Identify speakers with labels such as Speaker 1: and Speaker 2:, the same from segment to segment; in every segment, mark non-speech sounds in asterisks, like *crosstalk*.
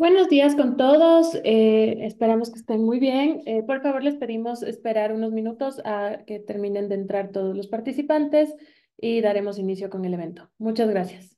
Speaker 1: Buenos días con todos. Eh, esperamos que estén muy bien. Eh, por favor, les pedimos esperar unos minutos a que terminen de entrar todos los participantes y daremos inicio con el evento. Muchas gracias.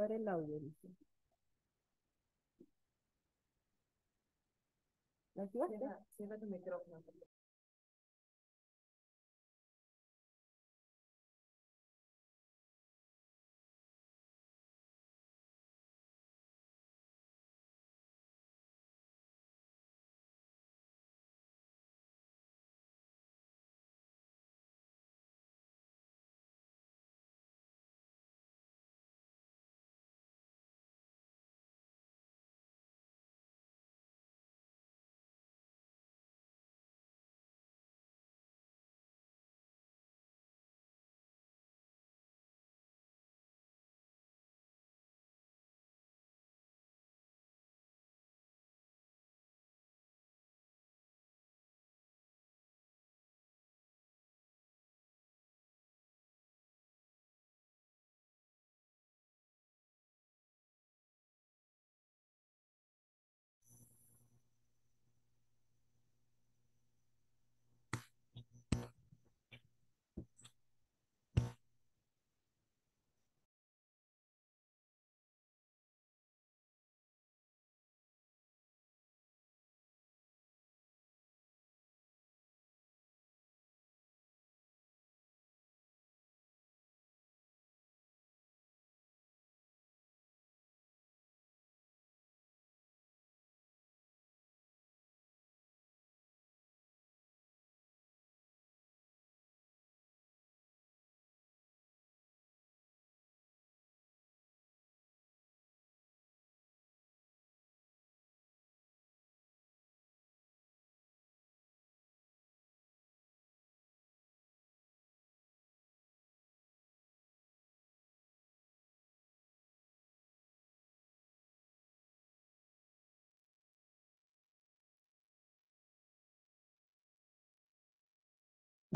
Speaker 1: activar el audio, dice. tu micrófono.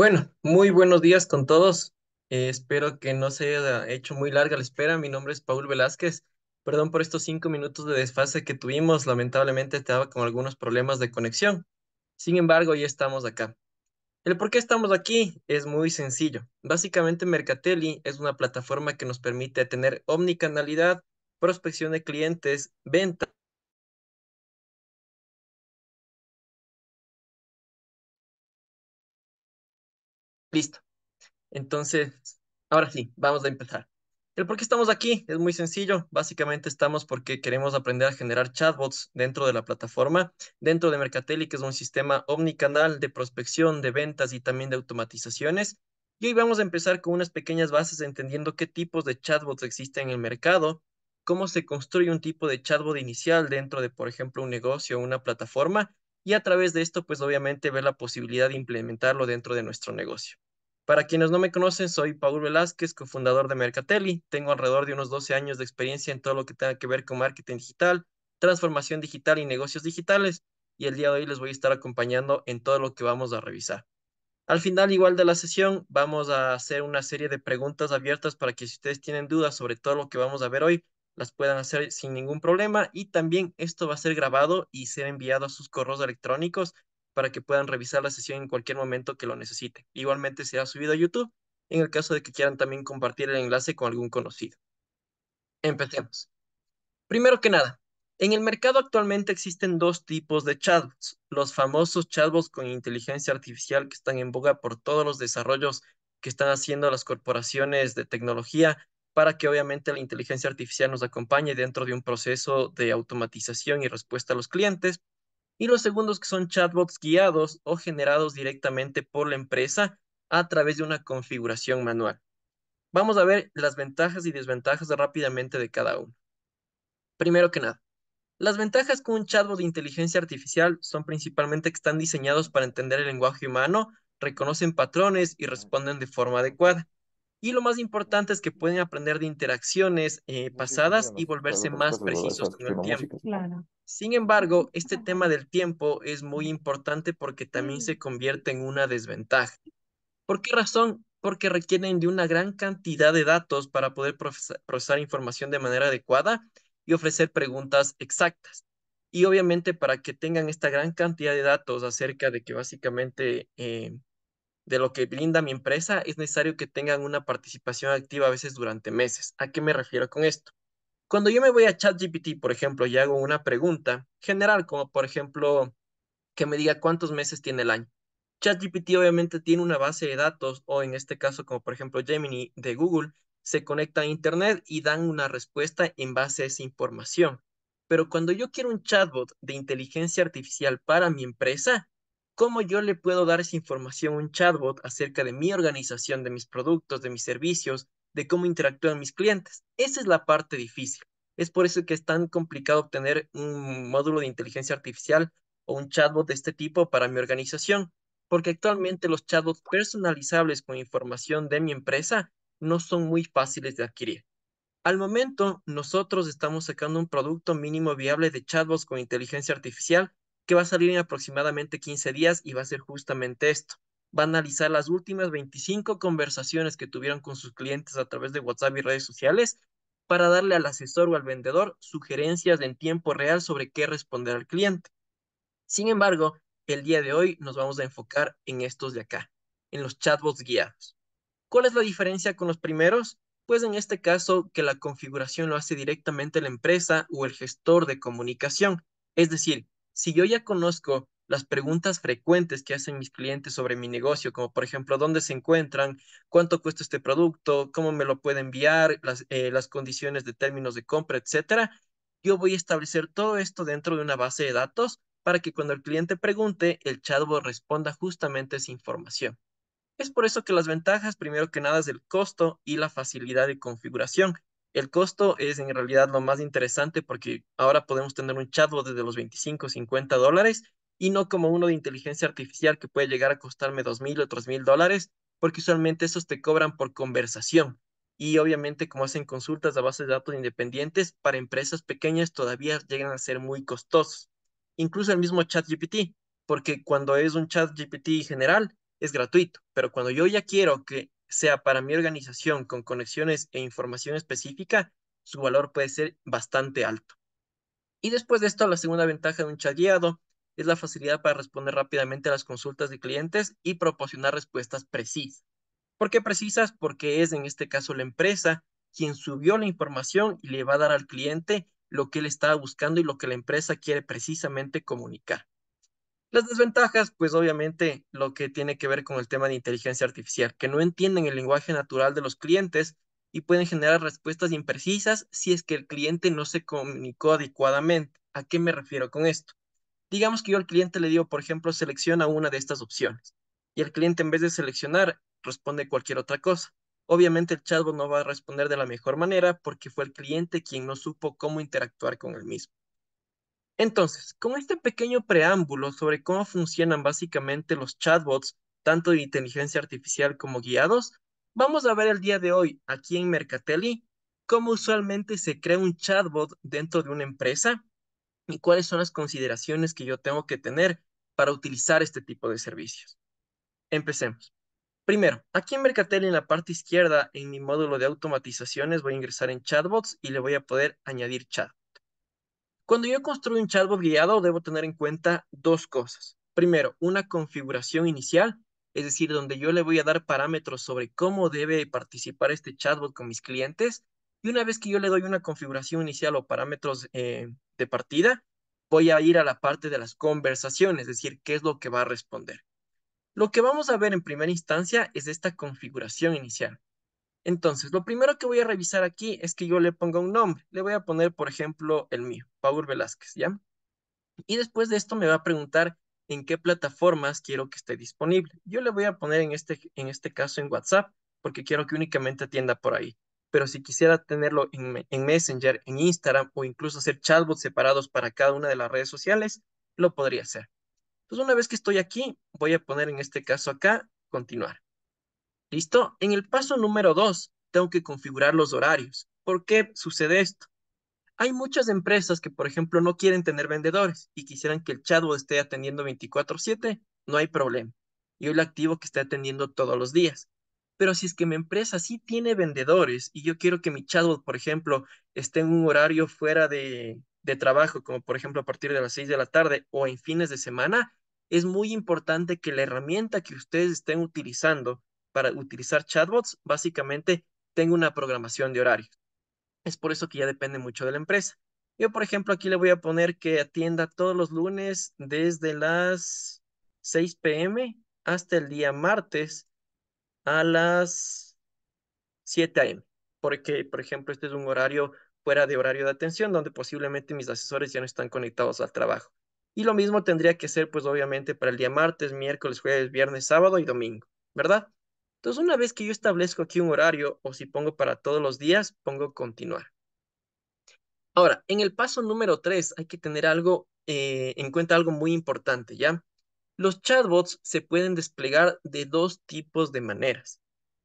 Speaker 1: Bueno, muy buenos días con todos. Eh, espero que no se haya hecho muy larga la espera. Mi nombre es Paul Velázquez. Perdón por estos cinco minutos de desfase que tuvimos. Lamentablemente estaba con algunos problemas de conexión. Sin embargo, ya estamos acá. El por qué estamos aquí es muy sencillo. Básicamente, Mercateli es una plataforma que nos permite tener omnicanalidad, prospección de clientes, ventas Listo. Entonces, ahora sí, vamos a empezar. El por qué estamos aquí es muy sencillo. Básicamente estamos porque queremos aprender a generar chatbots dentro de la plataforma, dentro de Mercatelli, que es un sistema omnicanal de prospección, de ventas y también de automatizaciones. Y hoy vamos a empezar con unas pequeñas bases entendiendo qué tipos de chatbots existen en el mercado, cómo se construye un tipo de chatbot inicial dentro de, por ejemplo, un negocio o una plataforma y a través de esto, pues obviamente ver la posibilidad de implementarlo dentro de nuestro negocio. Para quienes no me conocen, soy Paul Velázquez, cofundador de Mercatelli. Tengo alrededor de unos 12 años de experiencia en todo lo que tenga que ver con marketing digital, transformación digital y negocios digitales. Y el día de hoy les voy a estar acompañando en todo lo que vamos a revisar. Al final, igual de la sesión, vamos a hacer una serie de preguntas abiertas para que si ustedes tienen dudas sobre todo lo que vamos a ver hoy, las puedan hacer sin ningún problema y también esto va a ser grabado y ser enviado a sus correos electrónicos para que puedan revisar la sesión en cualquier momento que lo necesiten. Igualmente será subido a YouTube en el caso de que quieran también compartir el enlace con algún conocido. Empecemos. Primero que nada, en el mercado actualmente existen dos tipos de chatbots, los famosos chatbots con inteligencia artificial que están en boga por todos los desarrollos que están haciendo las corporaciones de tecnología para que obviamente la inteligencia artificial nos acompañe dentro de un proceso de automatización y respuesta a los clientes. Y los segundos que son chatbots guiados o generados directamente por la empresa a través de una configuración manual. Vamos a ver las ventajas y desventajas rápidamente de cada uno. Primero que nada, las ventajas con un chatbot de inteligencia artificial son principalmente que están diseñados para entender el lenguaje humano, reconocen patrones y responden de forma adecuada. Y lo más importante es que pueden aprender de interacciones eh, pasadas y volverse más pues, precisos con el tiempo. Sin embargo, este tema del tiempo es muy importante porque también mm. se convierte en una desventaja. ¿Por qué razón? Porque requieren de una gran cantidad de datos para poder procesar información de manera adecuada y ofrecer preguntas exactas. Y obviamente para que tengan esta gran cantidad de datos acerca de que básicamente eh, de lo que brinda mi empresa, es necesario que tengan una participación activa a veces durante meses. ¿A qué me refiero con esto? Cuando yo me voy a ChatGPT, por ejemplo, y hago una pregunta general, como por ejemplo, que me diga cuántos meses tiene el año. ChatGPT obviamente tiene una base de datos, o en este caso, como por ejemplo Gemini de Google, se conecta a Internet y dan una respuesta en base a esa información. Pero cuando yo quiero un chatbot de inteligencia artificial para mi empresa, cómo yo le puedo dar esa información a un chatbot acerca de mi organización, de mis productos, de mis servicios, de cómo interactúan mis clientes. Esa es la parte difícil. Es por eso que es tan complicado obtener un módulo de inteligencia artificial o un chatbot de este tipo para mi organización, porque actualmente los chatbots personalizables con información de mi empresa no son muy fáciles de adquirir. Al momento, nosotros estamos sacando un producto mínimo viable de chatbots con inteligencia artificial que va a salir en aproximadamente 15 días y va a ser justamente esto. Va a analizar las últimas 25 conversaciones que tuvieron con sus clientes a través de WhatsApp y redes sociales para darle al asesor o al vendedor sugerencias en tiempo real sobre qué responder al cliente. Sin embargo, el día de hoy nos vamos a enfocar en estos de acá, en los chatbots guiados. ¿Cuál es la diferencia con los primeros? Pues en este caso que la configuración lo hace directamente la empresa o el gestor de comunicación, es decir, si yo ya conozco las preguntas frecuentes que hacen mis clientes sobre mi negocio, como por ejemplo, ¿dónde se encuentran? ¿Cuánto cuesta este producto? ¿Cómo me lo puede enviar? Eh, las, condiciones de términos de compra, etcétera. Yo voy a establecer todo esto dentro de una base de datos para que cuando el cliente pregunte, el chatbot responda justamente esa información. Es por eso que las ventajas, primero que nada, es el costo y la facilidad de configuración, el costo es en realidad lo más interesante porque ahora podemos tener un chatbot desde los 25, 50 dólares y no como uno de inteligencia artificial que puede llegar a costarme 2.000 o 3.000 dólares porque usualmente esos te cobran por conversación. Y obviamente como hacen consultas a bases de datos independientes, para empresas pequeñas todavía llegan a ser muy costosos. Incluso el mismo chat GPT porque cuando es un chat GPT general es gratuito, pero cuando yo ya quiero que sea para mi organización con conexiones e información específica, su valor puede ser bastante alto. Y después de esto, la segunda ventaja de un chat es la facilidad para responder rápidamente a las consultas de clientes y proporcionar respuestas precisas. ¿Por qué precisas? Porque es en este caso la empresa quien subió la información y le va a dar al cliente lo que él estaba buscando y lo que la empresa quiere precisamente comunicar. Las desventajas, pues obviamente lo que tiene que ver con el tema de inteligencia artificial, que no entienden el lenguaje natural de los clientes y pueden generar respuestas imprecisas si es que el cliente no se comunicó adecuadamente. ¿A qué me refiero con esto? Digamos que yo al cliente le digo, por ejemplo, selecciona una de estas opciones y el cliente en vez de seleccionar responde cualquier otra cosa. Obviamente el chatbot no va a responder de la mejor manera porque fue el cliente quien no supo cómo interactuar con el mismo. Entonces, con este pequeño preámbulo sobre cómo funcionan básicamente los chatbots, tanto de inteligencia artificial como guiados, vamos a ver el día de hoy aquí en Mercatelli cómo usualmente se crea un chatbot dentro de una empresa y cuáles son las consideraciones que yo tengo que tener para utilizar este tipo de servicios. Empecemos. Primero, aquí en Mercatelli en la parte izquierda, en mi módulo de automatizaciones, voy a ingresar en chatbots y le voy a poder añadir chat. Cuando yo construyo un chatbot guiado, debo tener en cuenta dos cosas. Primero, una configuración inicial, es decir, donde yo le voy a dar parámetros sobre cómo debe participar este chatbot con mis clientes. Y una vez que yo le doy una configuración inicial o parámetros eh, de partida, voy a ir a la parte de las conversaciones, es decir, qué es lo que va a responder. Lo que vamos a ver en primera instancia es esta configuración inicial. Entonces, lo primero que voy a revisar aquí es que yo le ponga un nombre. Le voy a poner, por ejemplo, el mío, Paul Velázquez, ¿ya? Y después de esto me va a preguntar en qué plataformas quiero que esté disponible. Yo le voy a poner en este, en este caso en WhatsApp, porque quiero que únicamente atienda por ahí. Pero si quisiera tenerlo en, en Messenger, en Instagram o incluso hacer chatbots separados para cada una de las redes sociales, lo podría hacer. Entonces, una vez que estoy aquí, voy a poner en este caso acá, continuar. ¿Listo? En el paso número dos, tengo que configurar los horarios. ¿Por qué sucede esto? Hay muchas empresas que, por ejemplo, no quieren tener vendedores y quisieran que el chatbot esté atendiendo 24/7, no hay problema. Yo le activo que esté atendiendo todos los días. Pero si es que mi empresa sí tiene vendedores y yo quiero que mi chatbot, por ejemplo, esté en un horario fuera de, de trabajo, como por ejemplo a partir de las 6 de la tarde o en fines de semana, es muy importante que la herramienta que ustedes estén utilizando para utilizar chatbots, básicamente tengo una programación de horario. Es por eso que ya depende mucho de la empresa. Yo, por ejemplo, aquí le voy a poner que atienda todos los lunes desde las 6 pm hasta el día martes a las 7 am. Porque, por ejemplo, este es un horario fuera de horario de atención donde posiblemente mis asesores ya no están conectados al trabajo. Y lo mismo tendría que ser, pues, obviamente, para el día martes, miércoles, jueves, viernes, sábado y domingo, ¿verdad? Entonces, una vez que yo establezco aquí un horario, o si pongo para todos los días, pongo continuar. Ahora, en el paso número 3 hay que tener algo, eh, en cuenta algo muy importante, ¿ya? Los chatbots se pueden desplegar de dos tipos de maneras.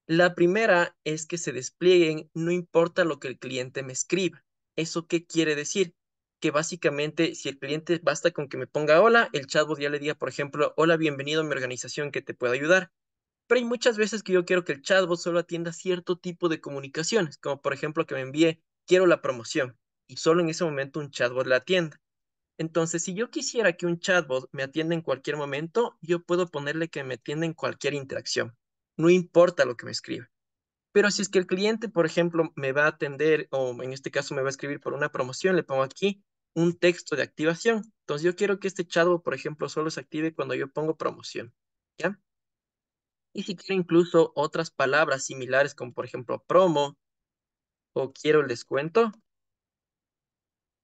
Speaker 1: La primera es que se desplieguen no importa lo que el cliente me escriba. ¿Eso qué quiere decir? Que básicamente si el cliente basta con que me ponga hola, el chatbot ya le diga, por ejemplo, hola, bienvenido a mi organización que te puedo ayudar. Pero hay muchas veces que yo quiero que el chatbot solo atienda cierto tipo de comunicaciones, como por ejemplo que me envíe, quiero la promoción, y solo en ese momento un chatbot la atienda. Entonces, si yo quisiera que un chatbot me atienda en cualquier momento, yo puedo ponerle que me atienda en cualquier interacción. No importa lo que me escribe. Pero si es que el cliente, por ejemplo, me va a atender o en este caso me va a escribir por una promoción, le pongo aquí un texto de activación. Entonces, yo quiero que este chatbot, por ejemplo, solo se active cuando yo pongo promoción. ¿Ya? y si quiero incluso otras palabras similares como por ejemplo promo o quiero el descuento,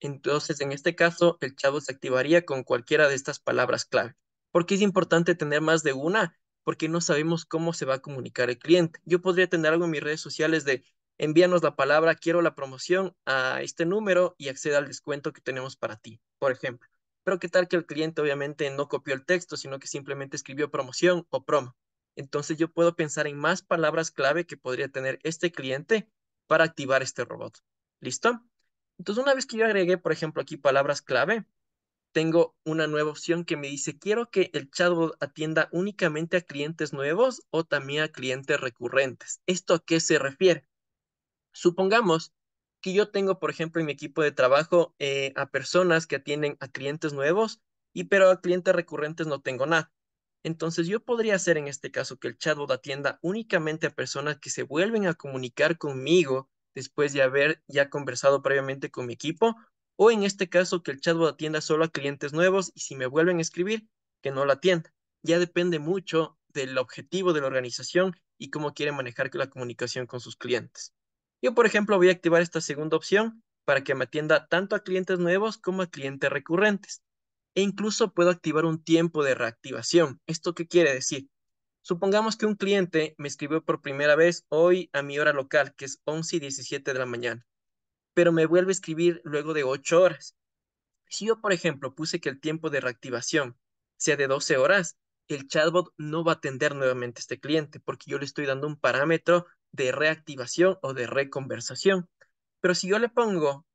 Speaker 1: entonces en este caso el chavo se activaría con cualquiera de estas palabras clave. Porque es importante tener más de una? Porque no sabemos cómo se va a comunicar el cliente. Yo podría tener algo en mis redes sociales de envíanos la palabra quiero la promoción a este número y acceda al descuento que tenemos para ti, por ejemplo. Pero qué tal que el cliente obviamente no copió el texto, sino que simplemente escribió promoción o promo entonces yo puedo pensar en más palabras clave que podría tener este cliente para activar este robot. ¿Listo? Entonces una vez que yo agregué, por ejemplo, aquí palabras clave, tengo una nueva opción que me dice, quiero que el chatbot atienda únicamente a clientes nuevos o también a clientes recurrentes. ¿Esto a qué se refiere? Supongamos que yo tengo, por ejemplo, en mi equipo de trabajo eh, a personas que atienden a clientes nuevos y pero a clientes recurrentes no tengo nada. Entonces yo podría hacer en este caso que el chatbot atienda únicamente a personas que se vuelven a comunicar conmigo después de haber ya conversado previamente con mi equipo, o en este caso que el chatbot atienda solo a clientes nuevos y si me vuelven a escribir, que no la atienda. Ya depende mucho del objetivo de la organización y cómo quiere manejar la comunicación con sus clientes. Yo, por ejemplo, voy a activar esta segunda opción para que me atienda tanto a clientes nuevos como a clientes recurrentes e incluso puedo activar un tiempo de reactivación. ¿Esto qué quiere decir? Supongamos que un cliente me escribió por primera vez hoy a mi hora local, que es 11 y 17 de la mañana, pero me vuelve a escribir luego de 8 horas. Si yo, por ejemplo, puse que el tiempo de reactivación sea de 12 horas, el chatbot no va a atender nuevamente a este cliente porque yo le estoy dando un parámetro de reactivación o de reconversación. Pero si yo le pongo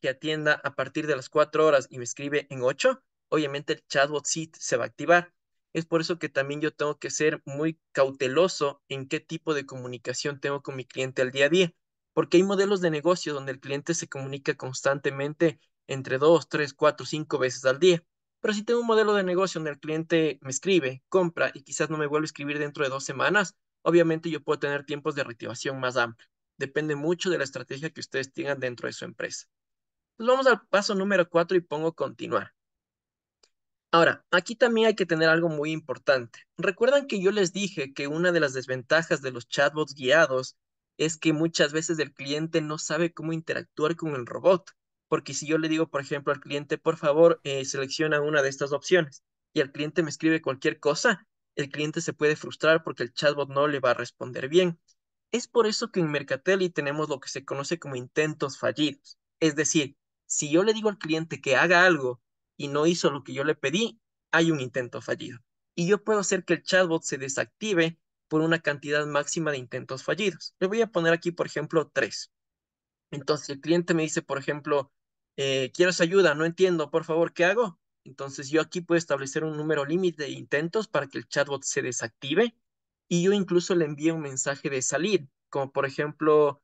Speaker 1: que atienda a partir de las 4 horas y me escribe en 8, obviamente el chatbot se va a activar. Es por eso que también yo tengo que ser muy cauteloso en qué tipo de comunicación tengo con mi cliente al día a día, porque hay modelos de negocio donde el cliente se comunica constantemente entre dos, tres, cuatro, cinco veces al día. Pero si tengo un modelo de negocio donde el cliente me escribe, compra y quizás no me vuelve a escribir dentro de dos semanas, obviamente yo puedo tener tiempos de reactivación más amplios. Depende mucho de la estrategia que ustedes tengan dentro de su empresa. vamos al paso número cuatro y pongo continuar. Ahora, aquí también hay que tener algo muy importante. Recuerdan que yo les dije que una de las desventajas de los chatbots guiados es que muchas veces el cliente no sabe cómo interactuar con el robot. Porque si yo le digo, por ejemplo, al cliente, por favor, eh, selecciona una de estas opciones y el cliente me escribe cualquier cosa, el cliente se puede frustrar porque el chatbot no le va a responder bien. Es por eso que en Mercatelli tenemos lo que se conoce como intentos fallidos. Es decir, si yo le digo al cliente que haga algo y no hizo lo que yo le pedí, hay un intento fallido. Y yo puedo hacer que el chatbot se desactive por una cantidad máxima de intentos fallidos. Le voy a poner aquí, por ejemplo, tres. Entonces, el cliente me dice, por ejemplo, eh, quiero ayuda, no entiendo, por favor, ¿qué hago? Entonces, yo aquí puedo establecer un número límite de intentos para que el chatbot se desactive y yo incluso le envío un mensaje de salir, como por ejemplo,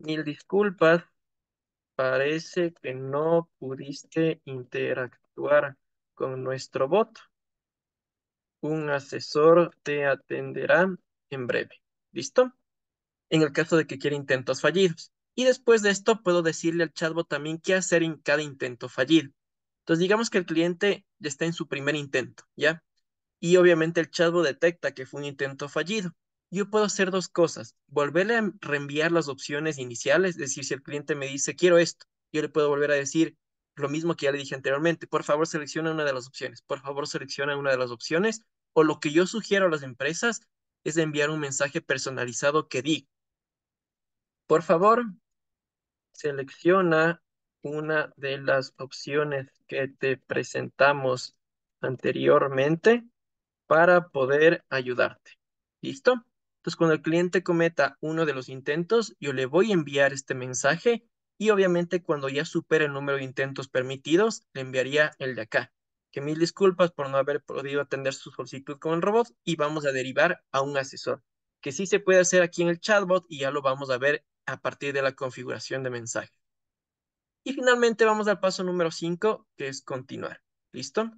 Speaker 1: mil disculpas, Parece que no pudiste interactuar con nuestro bot. Un asesor te atenderá en breve. ¿Listo? En el caso de que quiera intentos fallidos. Y después de esto puedo decirle al chatbot también qué hacer en cada intento fallido. Entonces digamos que el cliente ya está en su primer intento, ¿ya? Y obviamente el chatbot detecta que fue un intento fallido yo puedo hacer dos cosas. Volverle a reenviar las opciones iniciales, es decir, si el cliente me dice, quiero esto, yo le puedo volver a decir lo mismo que ya le dije anteriormente, por favor selecciona una de las opciones, por favor selecciona una de las opciones, o lo que yo sugiero a las empresas es enviar un mensaje personalizado que diga, por favor, selecciona una de las opciones que te presentamos anteriormente para poder ayudarte. ¿Listo? Pues, cuando el cliente cometa uno de los intentos, yo le voy a enviar este mensaje y obviamente cuando ya supere el número de intentos permitidos, le enviaría el de acá. Que mil disculpas por no haber podido atender su solicitud con el robot y vamos a derivar a un asesor, que sí se puede hacer aquí en el chatbot y ya lo vamos a ver a partir de la configuración de mensaje. Y finalmente vamos al paso número 5, que es continuar. ¿Listo?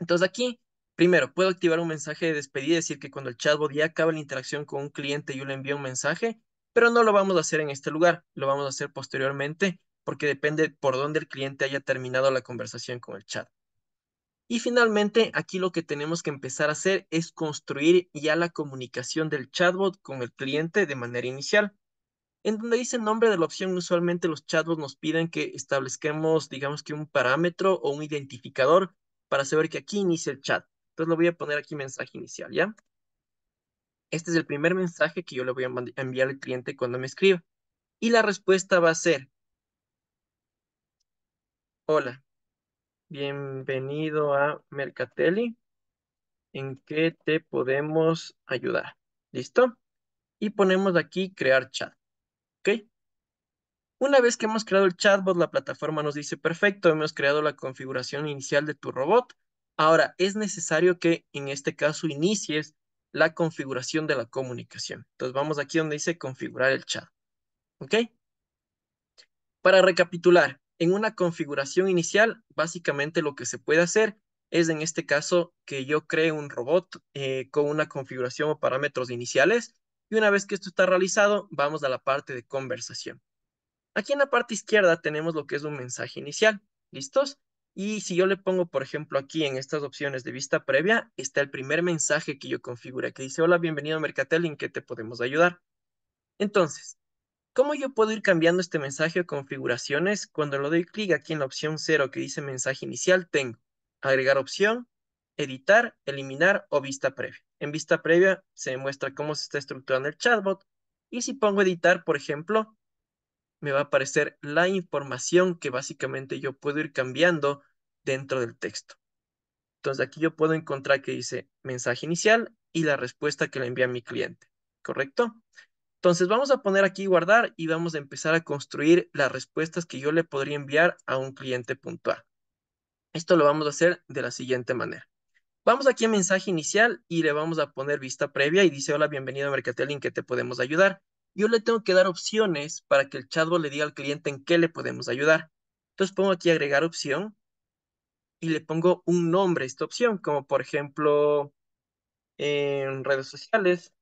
Speaker 1: Entonces aquí Primero, puedo activar un mensaje de despedida y decir que cuando el chatbot ya acaba la interacción con un cliente, yo le envío un mensaje, pero no lo vamos a hacer en este lugar, lo vamos a hacer posteriormente porque depende por dónde el cliente haya terminado la conversación con el chat. Y finalmente, aquí lo que tenemos que empezar a hacer es construir ya la comunicación del chatbot con el cliente de manera inicial. En donde dice el nombre de la opción, usualmente los chatbots nos piden que establezcamos, digamos que un parámetro o un identificador para saber que aquí inicia el chat. Entonces le voy a poner aquí mensaje inicial, ¿ya? Este es el primer mensaje que yo le voy a enviar al cliente cuando me escriba. Y la respuesta va a ser, hola, bienvenido a Mercatelli, ¿en qué te podemos ayudar? ¿Listo? Y ponemos aquí crear chat, ¿ok? Una vez que hemos creado el chatbot, la plataforma nos dice, perfecto, hemos creado la configuración inicial de tu robot, Ahora, es necesario que en este caso inicies la configuración de la comunicación. Entonces vamos aquí donde dice configurar el chat. ¿Ok? Para recapitular, en una configuración inicial, básicamente lo que se puede hacer es en este caso que yo cree un robot eh, con una configuración o parámetros iniciales. Y una vez que esto está realizado, vamos a la parte de conversación. Aquí en la parte izquierda tenemos lo que es un mensaje inicial. ¿Listos? Y si yo le pongo, por ejemplo, aquí en estas opciones de vista previa, está el primer mensaje que yo configura, que dice, hola, bienvenido a Mercatel, ¿en qué te podemos ayudar? Entonces, ¿cómo yo puedo ir cambiando este mensaje o configuraciones? Cuando lo doy clic aquí en la opción 0 que dice mensaje inicial, tengo agregar opción, editar, eliminar o vista previa. En vista previa se muestra cómo se está estructurando el chatbot. Y si pongo editar, por ejemplo, me va a aparecer la información que básicamente yo puedo ir cambiando dentro del texto. Entonces aquí yo puedo encontrar que dice mensaje inicial y la respuesta que le envía mi cliente, ¿correcto? Entonces vamos a poner aquí guardar y vamos a empezar a construir las respuestas que yo le podría enviar a un cliente puntual. Esto lo vamos a hacer de la siguiente manera. Vamos aquí a mensaje inicial y le vamos a poner vista previa y dice, hola, bienvenido a Mercatel, ¿en qué te podemos ayudar? Yo le tengo que dar opciones para que el chatbot le diga al cliente en qué le podemos ayudar. Entonces pongo aquí agregar opción y le pongo un nombre a esta opción, como por ejemplo en redes sociales.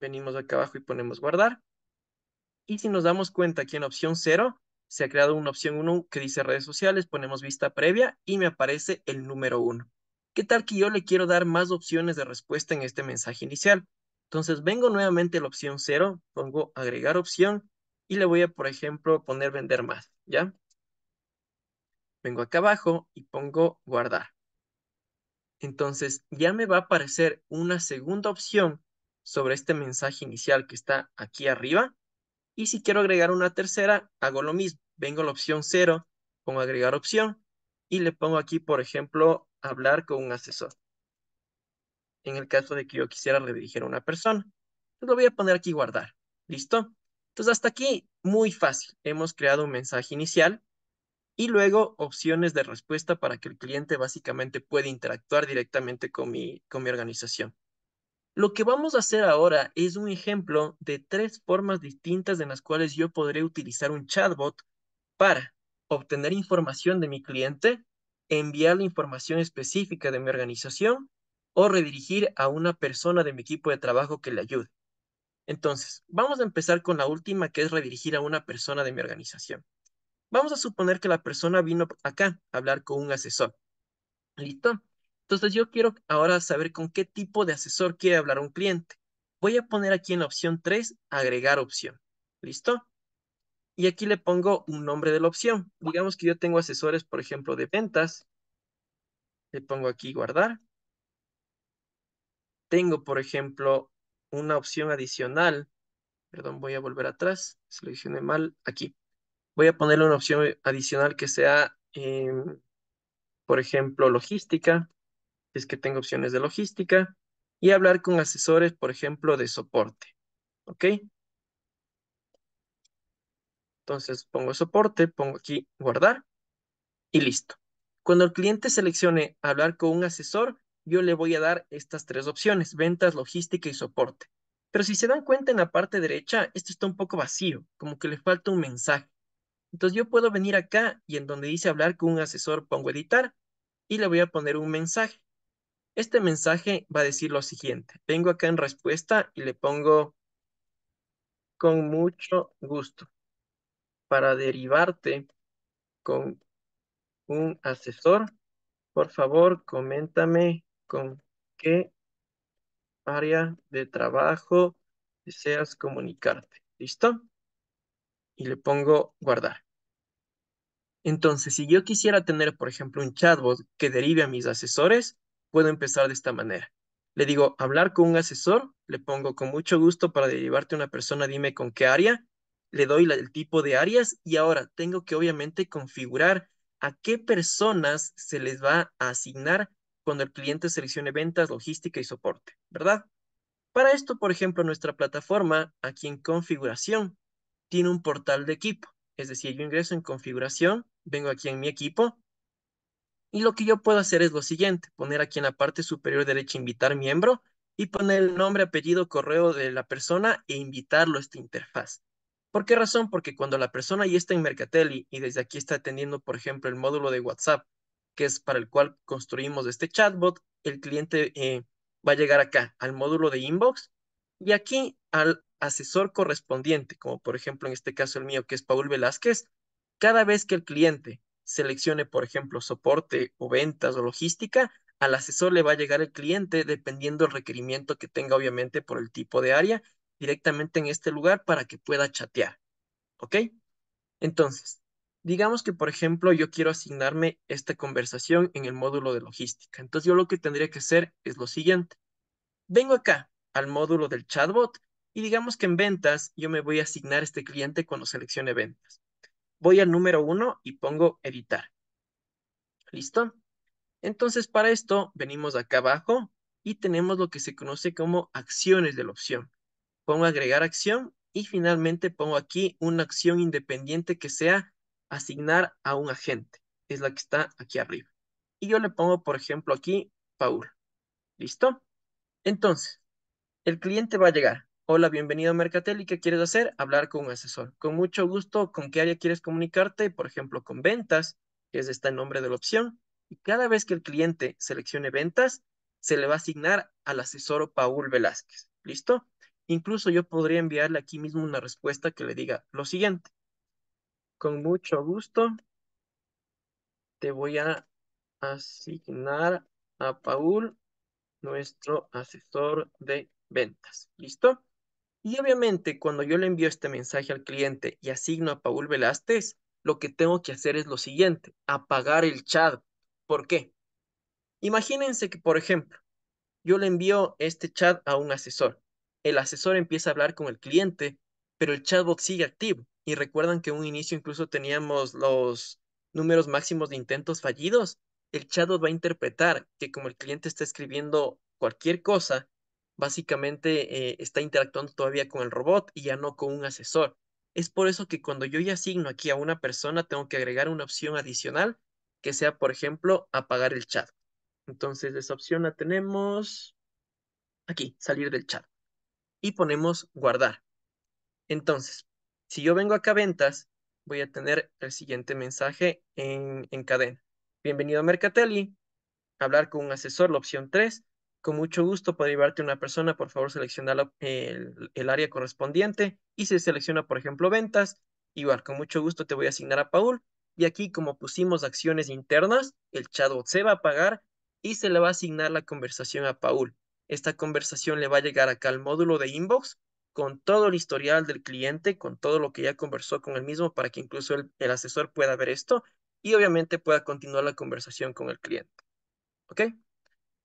Speaker 1: Venimos acá abajo y ponemos guardar. Y si nos damos cuenta aquí en opción 0, se ha creado una opción 1 que dice redes sociales, ponemos vista previa y me aparece el número 1. ¿Qué tal que yo le quiero dar más opciones de respuesta en este mensaje inicial? Entonces vengo nuevamente a la opción 0, pongo agregar opción y le voy a, por ejemplo, poner vender más, ¿ya? vengo acá abajo y pongo guardar. Entonces ya me va a aparecer una segunda opción sobre este mensaje inicial que está aquí arriba. Y si quiero agregar una tercera, hago lo mismo. Vengo a la opción 0, pongo agregar opción y le pongo aquí, por ejemplo, hablar con un asesor. En el caso de que yo quisiera redirigir a una persona. Pues lo voy a poner aquí guardar. ¿Listo? Entonces hasta aquí, muy fácil. Hemos creado un mensaje inicial y luego opciones de respuesta para que el cliente básicamente pueda interactuar directamente con mi, con mi organización. Lo que vamos a hacer ahora es un ejemplo de tres formas distintas en las cuales yo podré utilizar un chatbot para obtener información de mi cliente, enviar la información específica de mi organización o redirigir a una persona de mi equipo de trabajo que le ayude. Entonces, vamos a empezar con la última, que es redirigir a una persona de mi organización. Vamos a suponer que la persona vino acá a hablar con un asesor. ¿Listo? Entonces yo quiero ahora saber con qué tipo de asesor quiere hablar un cliente. Voy a poner aquí en la opción 3, agregar opción. ¿Listo? Y aquí le pongo un nombre de la opción. Digamos que yo tengo asesores, por ejemplo, de ventas. Le pongo aquí guardar. Tengo, por ejemplo, una opción adicional. Perdón, voy a volver atrás. Seleccioné mal aquí voy a ponerle una opción adicional que sea, em, por ejemplo, logística, es que tengo opciones de logística, y hablar con asesores, por ejemplo, de soporte. ¿Ok? Entonces pongo soporte, pongo aquí guardar y listo. Cuando el cliente seleccione hablar con un asesor, yo le voy a dar estas tres opciones, ventas, logística y soporte. Pero si se dan cuenta en la parte derecha, esto está un poco vacío, como que le falta un mensaje. Entonces yo puedo venir acá y en donde dice hablar con un asesor pongo editar y le voy a poner un mensaje. Este mensaje va a decir lo siguiente. Vengo acá en respuesta y le pongo con mucho gusto para derivarte con un asesor. Por favor, coméntame con qué área de trabajo deseas comunicarte. ¿Listo? y le pongo guardar. Entonces, si yo quisiera tener, por ejemplo, un chatbot que derive a mis asesores, puedo empezar de esta manera. Le digo, hablar con un asesor, le pongo con mucho gusto para derivarte a una persona, dime con qué área, le doy el tipo de áreas y ahora tengo que obviamente configurar a qué personas se les va a asignar cuando el cliente seleccione ventas, logística y soporte, ¿verdad? Para esto, por ejemplo, nuestra plataforma, aquí en configuración, tiene un portal de equipo. Es decir, yo ingreso en configuración, vengo aquí en mi equipo y lo que yo puedo hacer es lo siguiente, poner aquí en la parte superior derecha invitar miembro y poner el nombre, apellido, correo de la persona e invitarlo a esta interfaz. ¿Por qué razón? Porque cuando la persona ya está en Mercatelli y desde aquí está atendiendo, por ejemplo, el módulo de WhatsApp, que es para el cual construimos este chatbot, el cliente eh, va a llegar acá al módulo de inbox y aquí al asesor correspondiente, como por ejemplo en este caso el mío, que es Paul Velázquez, cada vez que el cliente seleccione, por ejemplo, soporte o ventas o logística, al asesor le va a llegar el cliente dependiendo del requerimiento que tenga, obviamente, por el tipo de área, directamente en este lugar para que pueda chatear. ¿Ok? Entonces, digamos que, por ejemplo, yo quiero asignarme esta conversación en el módulo de logística. Entonces, yo lo que tendría que hacer es lo siguiente. Vengo acá al módulo del chatbot y digamos que en ventas yo me voy a asignar este cliente cuando seleccione ventas. Voy al número 1 y pongo editar. ¿Listo? Entonces para esto venimos acá abajo y tenemos lo que se conoce como acciones de la opción. Pongo agregar acción y finalmente pongo aquí una acción independiente que sea asignar a un agente. Es la que está aquí arriba. Y yo le pongo, por ejemplo, aquí Paul. ¿Listo? Entonces, el cliente va a llegar. Hola, bienvenido a Mercatel. ¿Y qué quieres hacer? Hablar con un asesor. Con mucho gusto, ¿con qué área quieres comunicarte? Por ejemplo, con ventas, que es este nombre de la opción. Y cada vez que el cliente seleccione ventas, se le va a asignar al asesor Paul Velázquez. ¿Listo? Incluso yo podría enviarle aquí mismo una respuesta que le diga lo siguiente. Con mucho gusto, te voy a asignar a Paul, nuestro asesor de ventas. ¿Listo? Y obviamente cuando yo le envío este mensaje al cliente y asigno a Paul Velázquez, lo que tengo que hacer es lo siguiente, apagar el chat. ¿Por qué? Imagínense que, por ejemplo, yo le envío este chat a un asesor. El asesor empieza a hablar con el cliente, pero el chatbot sigue activo. Y recuerdan que en un inicio incluso teníamos los números máximos de intentos fallidos. El chatbot va a interpretar que como el cliente está escribiendo cualquier cosa, básicamente eh, está interactuando todavía con el robot y ya no con un asesor. Es por eso que cuando yo ya asigno aquí a una persona, tengo que agregar una opción adicional que sea, por ejemplo, apagar el chat. Entonces, esa opción la tenemos aquí, salir del chat. Y ponemos guardar. Entonces, si yo vengo acá a ventas, voy a tener el siguiente mensaje en, en cadena. Bienvenido a Mercatelli. Hablar con un asesor, la opción 3. Con mucho gusto puede llevarte una persona, por favor selecciona el, área correspondiente y se selecciona, por ejemplo, ventas. Igual, con mucho gusto te voy a asignar a Paul. Y aquí, como pusimos acciones internas, el chatbot se va a apagar y se le va a asignar la conversación a Paul. Esta conversación le va a llegar acá al módulo de inbox con todo el historial del cliente, con todo lo que ya conversó con el mismo para que incluso el asesor pueda ver esto y obviamente pueda continuar la conversación con el cliente. ¿Ok?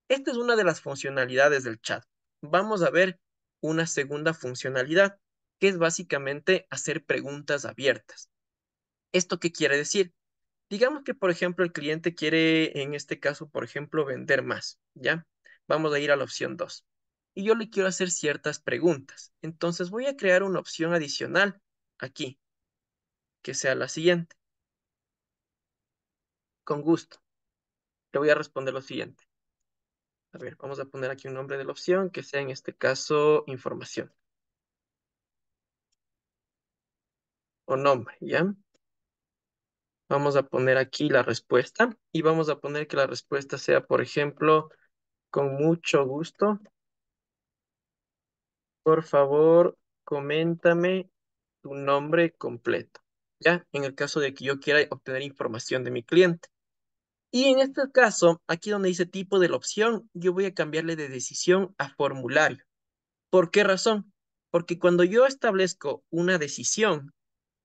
Speaker 1: Esta es una de las funcionalidades del chat. Vamos a ver una segunda funcionalidad, que es básicamente hacer preguntas abiertas. ¿Esto qué quiere decir? Digamos que, por ejemplo, el cliente quiere, en este caso, por ejemplo, vender más, ¿ya? Vamos a ir a la opción 2. Y yo le quiero hacer ciertas preguntas. Entonces voy a crear una opción adicional aquí, que sea la siguiente. Con gusto. Le voy a responder lo siguiente vamos a poner aquí un nombre de la opción que sea en este caso información. O nombre, ¿ya? Vamos a poner aquí la respuesta y vamos a poner que la respuesta sea, por ejemplo, con mucho gusto. Por favor, coméntame tu nombre completo. ¿Ya? En el caso de que yo quiera obtener información de mi cliente. Y en este caso, aquí donde dice tipo de la opción, yo voy a cambiarle de decisión a formulario. ¿Por qué razón? Porque cuando yo establezco una decisión,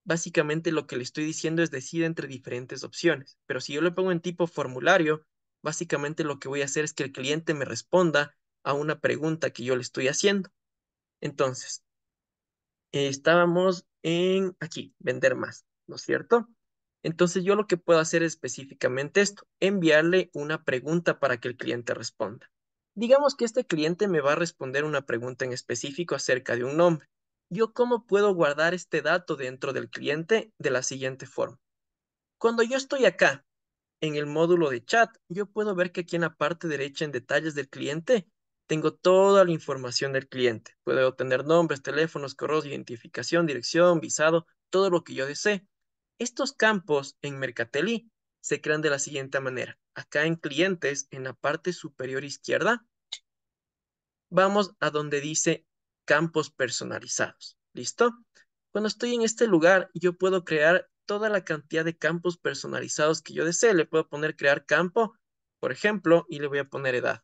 Speaker 1: básicamente lo que le estoy diciendo es decide entre diferentes opciones. Pero si yo le pongo en tipo formulario, básicamente lo que voy a hacer es que el cliente me responda a una pregunta que yo le estoy haciendo. Entonces, estábamos en aquí, vender más, ¿no es cierto? Entonces yo lo que puedo hacer es específicamente esto, enviarle una pregunta para que el cliente responda. Digamos que este cliente me va a responder una pregunta en específico acerca de un nombre. ¿Yo cómo puedo guardar este dato dentro del cliente de la siguiente forma? Cuando yo estoy acá, en el módulo de chat, yo puedo ver que aquí en la parte derecha en detalles del cliente tengo toda la información del cliente. Puedo obtener nombres, teléfonos, correos, identificación, dirección, visado, todo lo que yo desee. Estos campos en Mercateli se crean de la siguiente manera. Acá en clientes, en la parte superior izquierda, vamos a donde dice campos personalizados. ¿Listo? Cuando estoy en este lugar, yo puedo crear toda la cantidad de campos personalizados que yo desee. Le puedo poner crear campo, por ejemplo, y le voy a poner edad.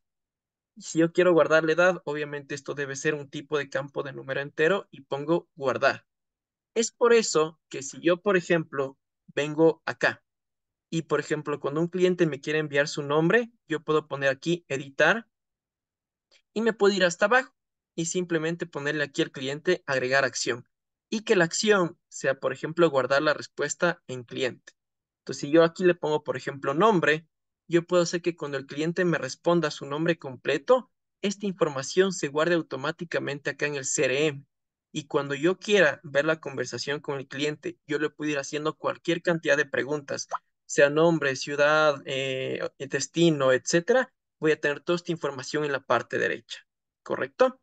Speaker 1: Si yo quiero guardar la edad, obviamente esto debe ser un tipo de campo de número entero y pongo guardar. Es por eso que si yo, por ejemplo, vengo acá y, por ejemplo, cuando un cliente me quiere enviar su nombre, yo puedo poner aquí editar y me puedo ir hasta abajo y simplemente ponerle aquí al cliente agregar acción y que la acción sea, por ejemplo, guardar la respuesta en cliente. Entonces, si yo aquí le pongo, por ejemplo, nombre, yo puedo hacer que cuando el cliente me responda su nombre completo, esta información se guarde automáticamente acá en el CRM y cuando yo quiera ver la conversación con el cliente, yo le puedo ir haciendo cualquier cantidad de preguntas, sea nombre, ciudad, eh, eh, destino, etcétera. Voy a tener toda esta información en la parte derecha, ¿correcto?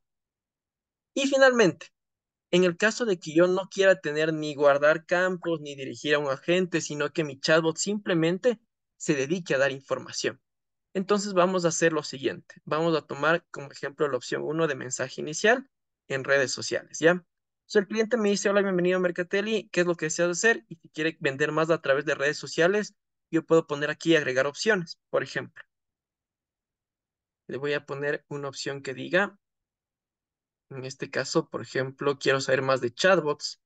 Speaker 1: Y finalmente, en el caso de que yo no quiera tener ni guardar campos ni dirigir a un agente, sino que mi chatbot simplemente se dedique a dar información. Entonces vamos a hacer lo siguiente. Vamos a tomar como ejemplo la opción 1 de mensaje inicial en redes sociales, ¿ya? Entonces el cliente me dice, hola, bienvenido a Mercatelli, ¿qué es lo que deseas hacer? Y si quiere vender más a través de redes sociales, yo puedo poner aquí agregar opciones, por ejemplo. Le voy a poner una opción que diga, en este caso, por ejemplo, quiero saber más de chatbots.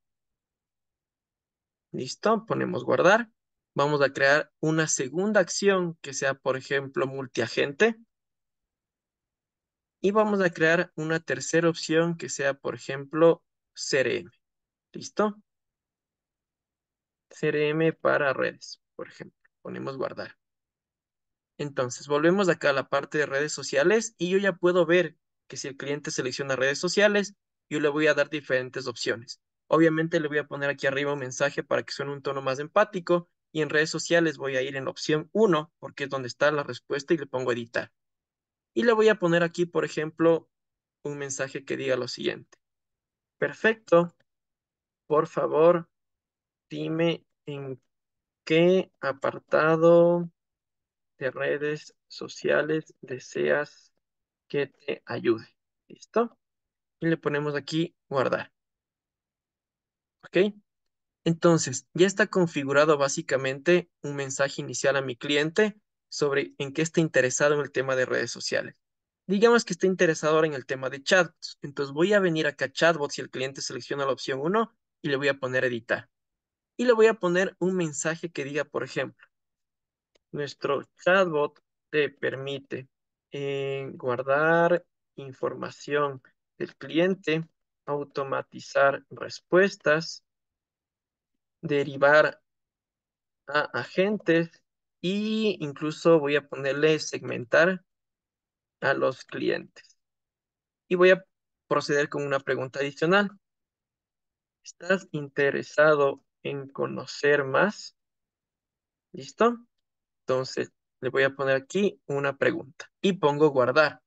Speaker 1: Listo, ponemos guardar. Vamos a crear una segunda acción que sea, por ejemplo, multiagente. Y vamos a crear una tercera opción que sea, por ejemplo, CRM. ¿Listo? CRM para redes, por ejemplo. Ponemos guardar. Entonces, volvemos acá a la parte de redes sociales y yo ya puedo ver que si el cliente selecciona redes sociales, yo le voy a dar diferentes opciones. Obviamente le voy a poner aquí arriba un mensaje para que suene un tono más empático y en redes sociales voy a ir en la opción 1 porque es donde está la respuesta y le pongo editar. Y le voy a poner aquí, por ejemplo, un mensaje que diga lo siguiente. Perfecto. Por favor, dime en qué apartado de redes sociales deseas que te ayude. ¿Listo? Y le ponemos aquí guardar. ¿Ok? Entonces, ya está configurado básicamente un mensaje inicial a mi cliente sobre en qué está interesado en el tema de redes sociales. Digamos que está interesado ahora en el tema de chatbots. Entonces voy a venir acá a chatbot. si el cliente selecciona la opción 1 y le voy a poner editar. Y le voy a poner un mensaje que diga, por ejemplo, nuestro chatbot te permite eh, guardar información del cliente, automatizar respuestas, derivar a agentes y incluso voy a ponerle segmentar a los clientes. Y voy a proceder con una pregunta adicional. ¿Estás interesado en conocer más? ¿Listo? Entonces, le voy a poner aquí una pregunta y pongo guardar.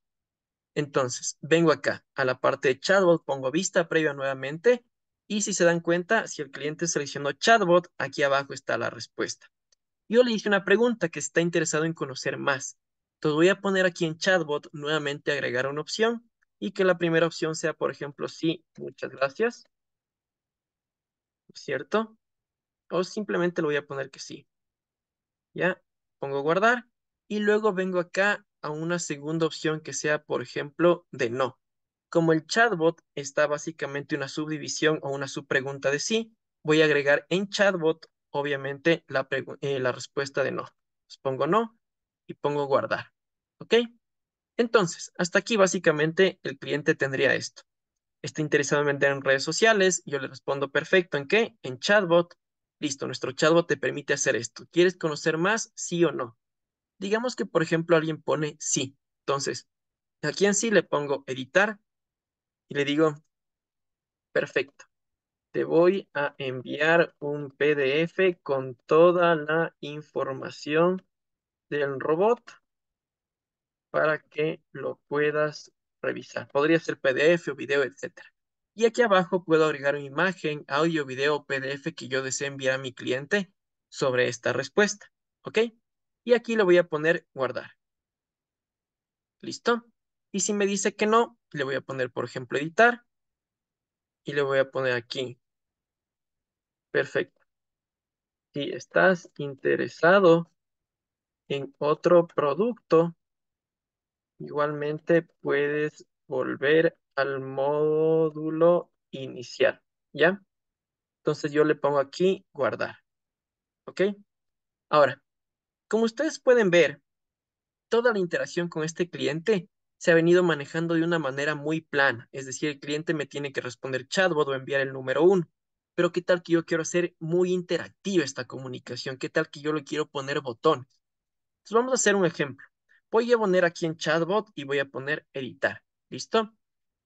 Speaker 1: Entonces, vengo acá a la parte de chatbot, pongo vista previa nuevamente y si se dan cuenta, si el cliente seleccionó chatbot, aquí abajo está la respuesta. Yo le hice una pregunta que está interesado en conocer más. Entonces voy a poner aquí en chatbot nuevamente agregar una opción y que la primera opción sea, por ejemplo, sí, muchas gracias. ¿Cierto? O simplemente le voy a poner que sí. Ya, pongo guardar y luego vengo acá a una segunda opción que sea, por ejemplo, de no. Como el chatbot está básicamente una subdivisión o una subpregunta de sí, voy a agregar en chatbot obviamente eh, la, respuesta de no. pongo no y pongo guardar. ¿Ok? Entonces, hasta aquí básicamente el cliente tendría esto. Está interesado en vender en redes sociales, yo le respondo perfecto, ¿en qué? En chatbot. Listo, nuestro chatbot te permite hacer esto. ¿Quieres conocer más? Sí o no. Digamos que, por ejemplo, alguien pone sí. Entonces, aquí en sí le pongo editar y le digo, perfecto. Te voy a enviar un PDF con toda la información del robot para que lo puedas revisar. Podría ser PDF o video, etc. Y aquí abajo puedo agregar una imagen, audio, video, PDF que yo desee enviar a mi cliente sobre esta respuesta. ¿Ok? Y aquí le voy a poner guardar. ¿Listo? Y si me dice que no, le voy a poner, por ejemplo, editar. Y le voy a poner aquí Perfecto. Si estás interesado en otro producto, igualmente puedes volver al módulo inicial, ¿ya? Entonces yo le pongo aquí guardar, ¿ok? Ahora, como ustedes pueden ver, toda la interacción con este cliente se ha venido manejando de una manera muy plana, es decir, el cliente me tiene que responder chatbot o enviar el número uno pero qué tal que yo quiero hacer muy interactiva esta comunicación, qué tal que yo le quiero poner botones. Entonces vamos a hacer un ejemplo. Voy a poner aquí en chatbot y voy a poner editar. ¿Listo?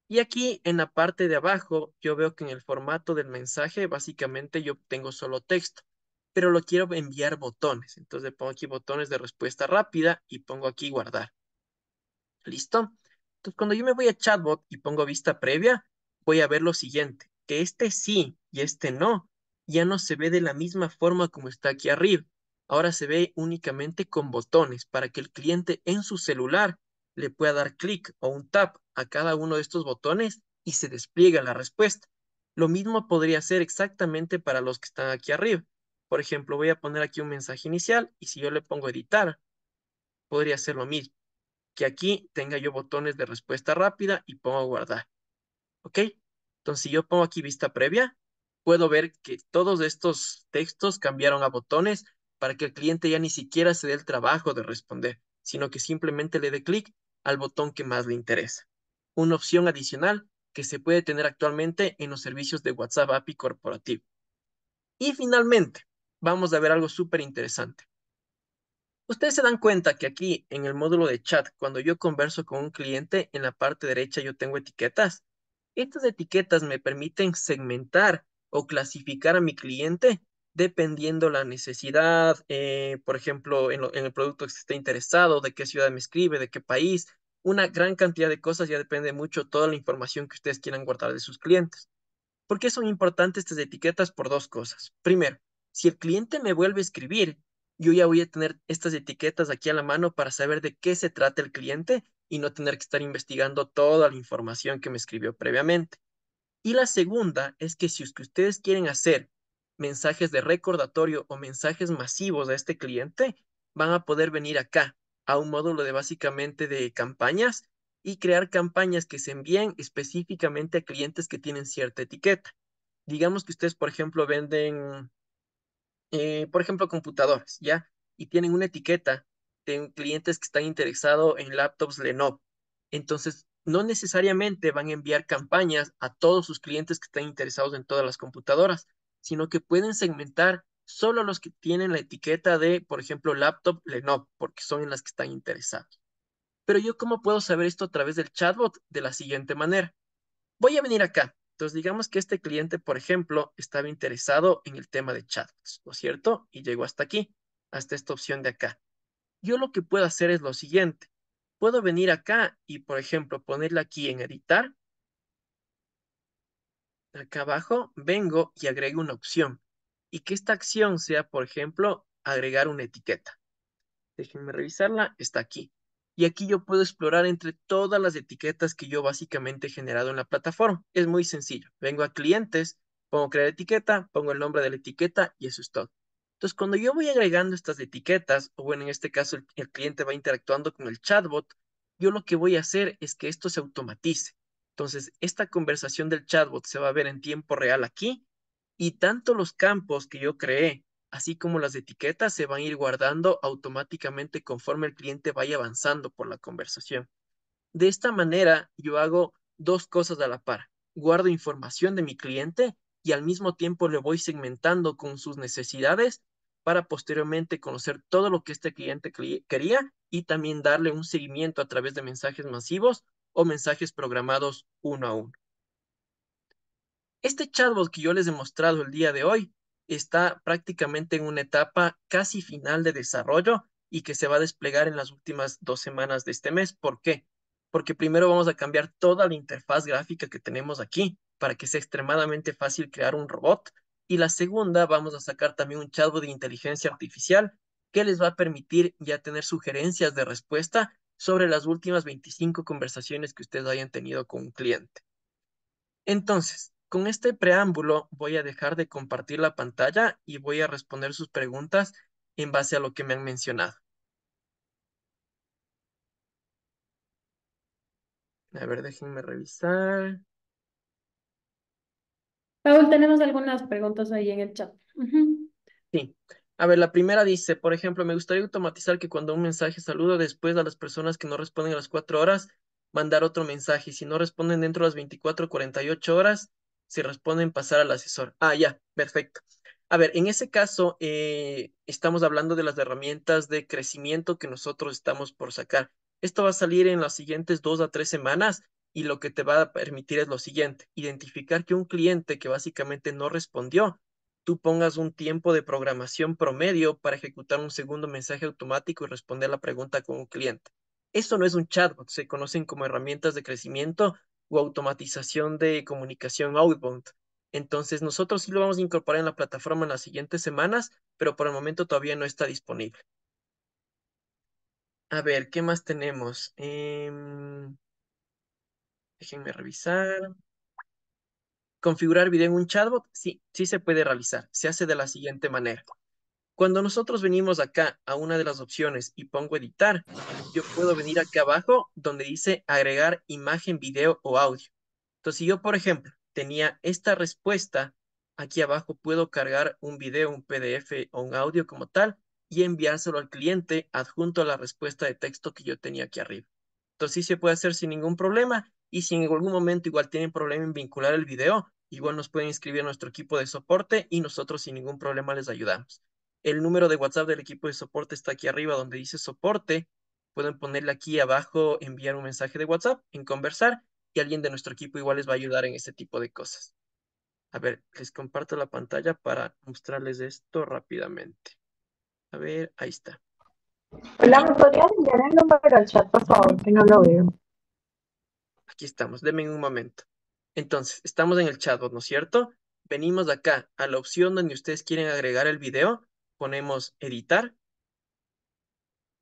Speaker 1: Y aquí en la parte de abajo, yo veo que en el formato del mensaje, básicamente yo tengo solo texto, pero lo quiero enviar botones. Entonces pongo aquí botones de respuesta rápida y pongo aquí guardar. ¿Listo? Entonces cuando yo me voy a chatbot y pongo vista previa, voy a ver lo siguiente, que este sí y este no. Ya no se ve de la misma forma como está aquí arriba. Ahora se ve únicamente con botones para que el cliente en su celular le pueda dar clic o un tap a cada uno de estos botones y se despliega la respuesta. Lo mismo podría ser exactamente para los que están aquí arriba. Por ejemplo, voy a poner aquí un mensaje inicial y si yo le pongo editar, podría ser lo mismo. Que aquí tenga yo botones de respuesta rápida y pongo guardar. ¿Ok? Entonces, si yo pongo aquí vista previa, puedo ver que todos estos textos cambiaron a botones para que el cliente ya ni siquiera se dé el trabajo de responder, sino que simplemente le dé clic al botón que más le interesa. Una opción adicional que se puede tener actualmente en los servicios de WhatsApp API corporativo. Y finalmente, vamos a ver algo súper interesante. Ustedes se dan cuenta que aquí en el módulo de chat, cuando yo converso con un cliente, en la parte derecha yo tengo etiquetas. Estas etiquetas me permiten segmentar o clasificar a mi cliente dependiendo la necesidad, eh, por ejemplo, en, el producto que esté interesado, de qué ciudad me escribe, de qué país, una gran cantidad de cosas, ya depende mucho toda la información que ustedes quieran guardar de sus clientes. ¿Por qué son importantes estas etiquetas? Por dos cosas. Primero, si el cliente me vuelve a escribir, yo ya voy a tener estas etiquetas aquí a la mano para saber de qué se trata el cliente y no tener que estar investigando toda la información que me escribió previamente. Y la segunda es que si ustedes quieren hacer mensajes de recordatorio o mensajes masivos a este cliente, van a poder venir acá a un módulo de básicamente de campañas y crear campañas que se envíen específicamente a clientes que tienen cierta etiqueta. Digamos que ustedes, por ejemplo, venden, eh, por ejemplo, computadoras, ¿ya? Y tienen una etiqueta de clientes que están interesados en laptops Lenovo. Entonces, no necesariamente van a enviar campañas a todos sus clientes que están interesados en todas las computadoras, sino que pueden segmentar solo los que tienen la etiqueta de, por ejemplo, laptop Lenovo, porque son en las que están interesados. Pero yo, ¿cómo puedo saber esto a través del chatbot? De la siguiente manera. Voy a venir acá. Entonces, digamos que este cliente, por ejemplo, estaba interesado en el tema de chatbots, ¿no es cierto? Y llegó hasta aquí, hasta esta opción de acá. Yo lo que puedo hacer es lo siguiente puedo venir acá y, por ejemplo, ponerla aquí en editar. Acá abajo vengo y agrego una opción. Y que esta acción sea, por ejemplo, agregar una etiqueta. Déjenme revisarla, está aquí. Y aquí yo puedo explorar entre todas las etiquetas que yo básicamente he generado en la plataforma. Es muy sencillo. Vengo a clientes, pongo crear etiqueta, pongo el nombre de la etiqueta y eso es todo. Entonces, cuando yo voy agregando estas etiquetas, o bueno, en este caso el, cliente va interactuando con el chatbot, yo lo que voy a hacer es que esto se automatice. Entonces, esta conversación del chatbot se va a ver en tiempo real aquí y tanto los campos que yo creé, así como las etiquetas, se van a ir guardando automáticamente conforme el cliente vaya avanzando por la conversación. De esta manera, yo hago dos cosas a la par. Guardo información de mi cliente y al mismo tiempo le voy segmentando con sus necesidades para posteriormente conocer todo lo que este cliente quería y también darle un seguimiento a través de mensajes masivos o mensajes programados uno a uno. Este chatbot que yo les he mostrado el día de hoy está prácticamente en una etapa casi final de desarrollo y que se va a desplegar en las últimas dos semanas de este mes. ¿Por qué? Porque primero vamos a cambiar toda la interfaz gráfica que tenemos aquí para que sea extremadamente fácil crear un robot. Y la segunda, vamos a sacar también un chatbot de inteligencia artificial que les va a permitir ya tener sugerencias de respuesta sobre las últimas 25 conversaciones que ustedes hayan tenido con un cliente. Entonces, con este preámbulo voy a dejar de compartir la pantalla y voy a responder sus preguntas en base a lo que me han mencionado. A ver, déjenme revisar. Paul, tenemos algunas preguntas ahí en el chat. Sí. A ver, la primera dice, por ejemplo, me gustaría automatizar que cuando un mensaje saluda después a las personas que no responden a las cuatro horas, mandar otro mensaje. Si no responden dentro de las 24, 48 horas, si responden, pasar al asesor. Ah, ya, perfecto. A ver, en ese caso, eh, estamos hablando de las herramientas de crecimiento que nosotros estamos por sacar. Esto va a salir en las siguientes dos a tres semanas y lo que te va a permitir es lo siguiente, identificar que un cliente que básicamente no respondió, tú pongas un tiempo de programación promedio para ejecutar un segundo mensaje automático y responder la pregunta con un cliente. Eso no es un chatbot, se conocen como herramientas de crecimiento o automatización de comunicación outbound. Entonces, nosotros sí lo vamos a incorporar en la plataforma en las siguientes semanas, pero por el momento todavía no está disponible. A ver, ¿qué más tenemos? Eh... Déjenme revisar. Configurar video en un chatbot, sí, sí se puede realizar. Se hace de la siguiente manera. Cuando nosotros venimos acá a una de las opciones y pongo editar, yo puedo venir aquí abajo donde dice agregar imagen, video o audio. Entonces, si yo, por ejemplo, tenía esta respuesta, aquí abajo puedo cargar un video, un PDF o un audio como tal y enviárselo al cliente adjunto a la respuesta de texto que yo tenía aquí arriba. Entonces, sí se puede hacer sin ningún problema y si en algún momento igual tienen problema en vincular el video, igual nos pueden escribir a nuestro equipo de soporte y nosotros sin ningún problema les ayudamos. El número de WhatsApp del equipo de soporte está aquí arriba donde dice soporte. Pueden ponerle aquí abajo, enviar un mensaje de WhatsApp en conversar y alguien de nuestro equipo igual les va a ayudar en este tipo de cosas. A ver, les comparto la pantalla para mostrarles esto rápidamente. A ver, ahí está. Hola, ¿me enviar el número al chat, por favor, que no lo veo? Aquí estamos, denme un momento. Entonces, estamos en el chatbot, ¿no es cierto? Venimos acá a la opción donde ustedes quieren agregar el video, ponemos editar.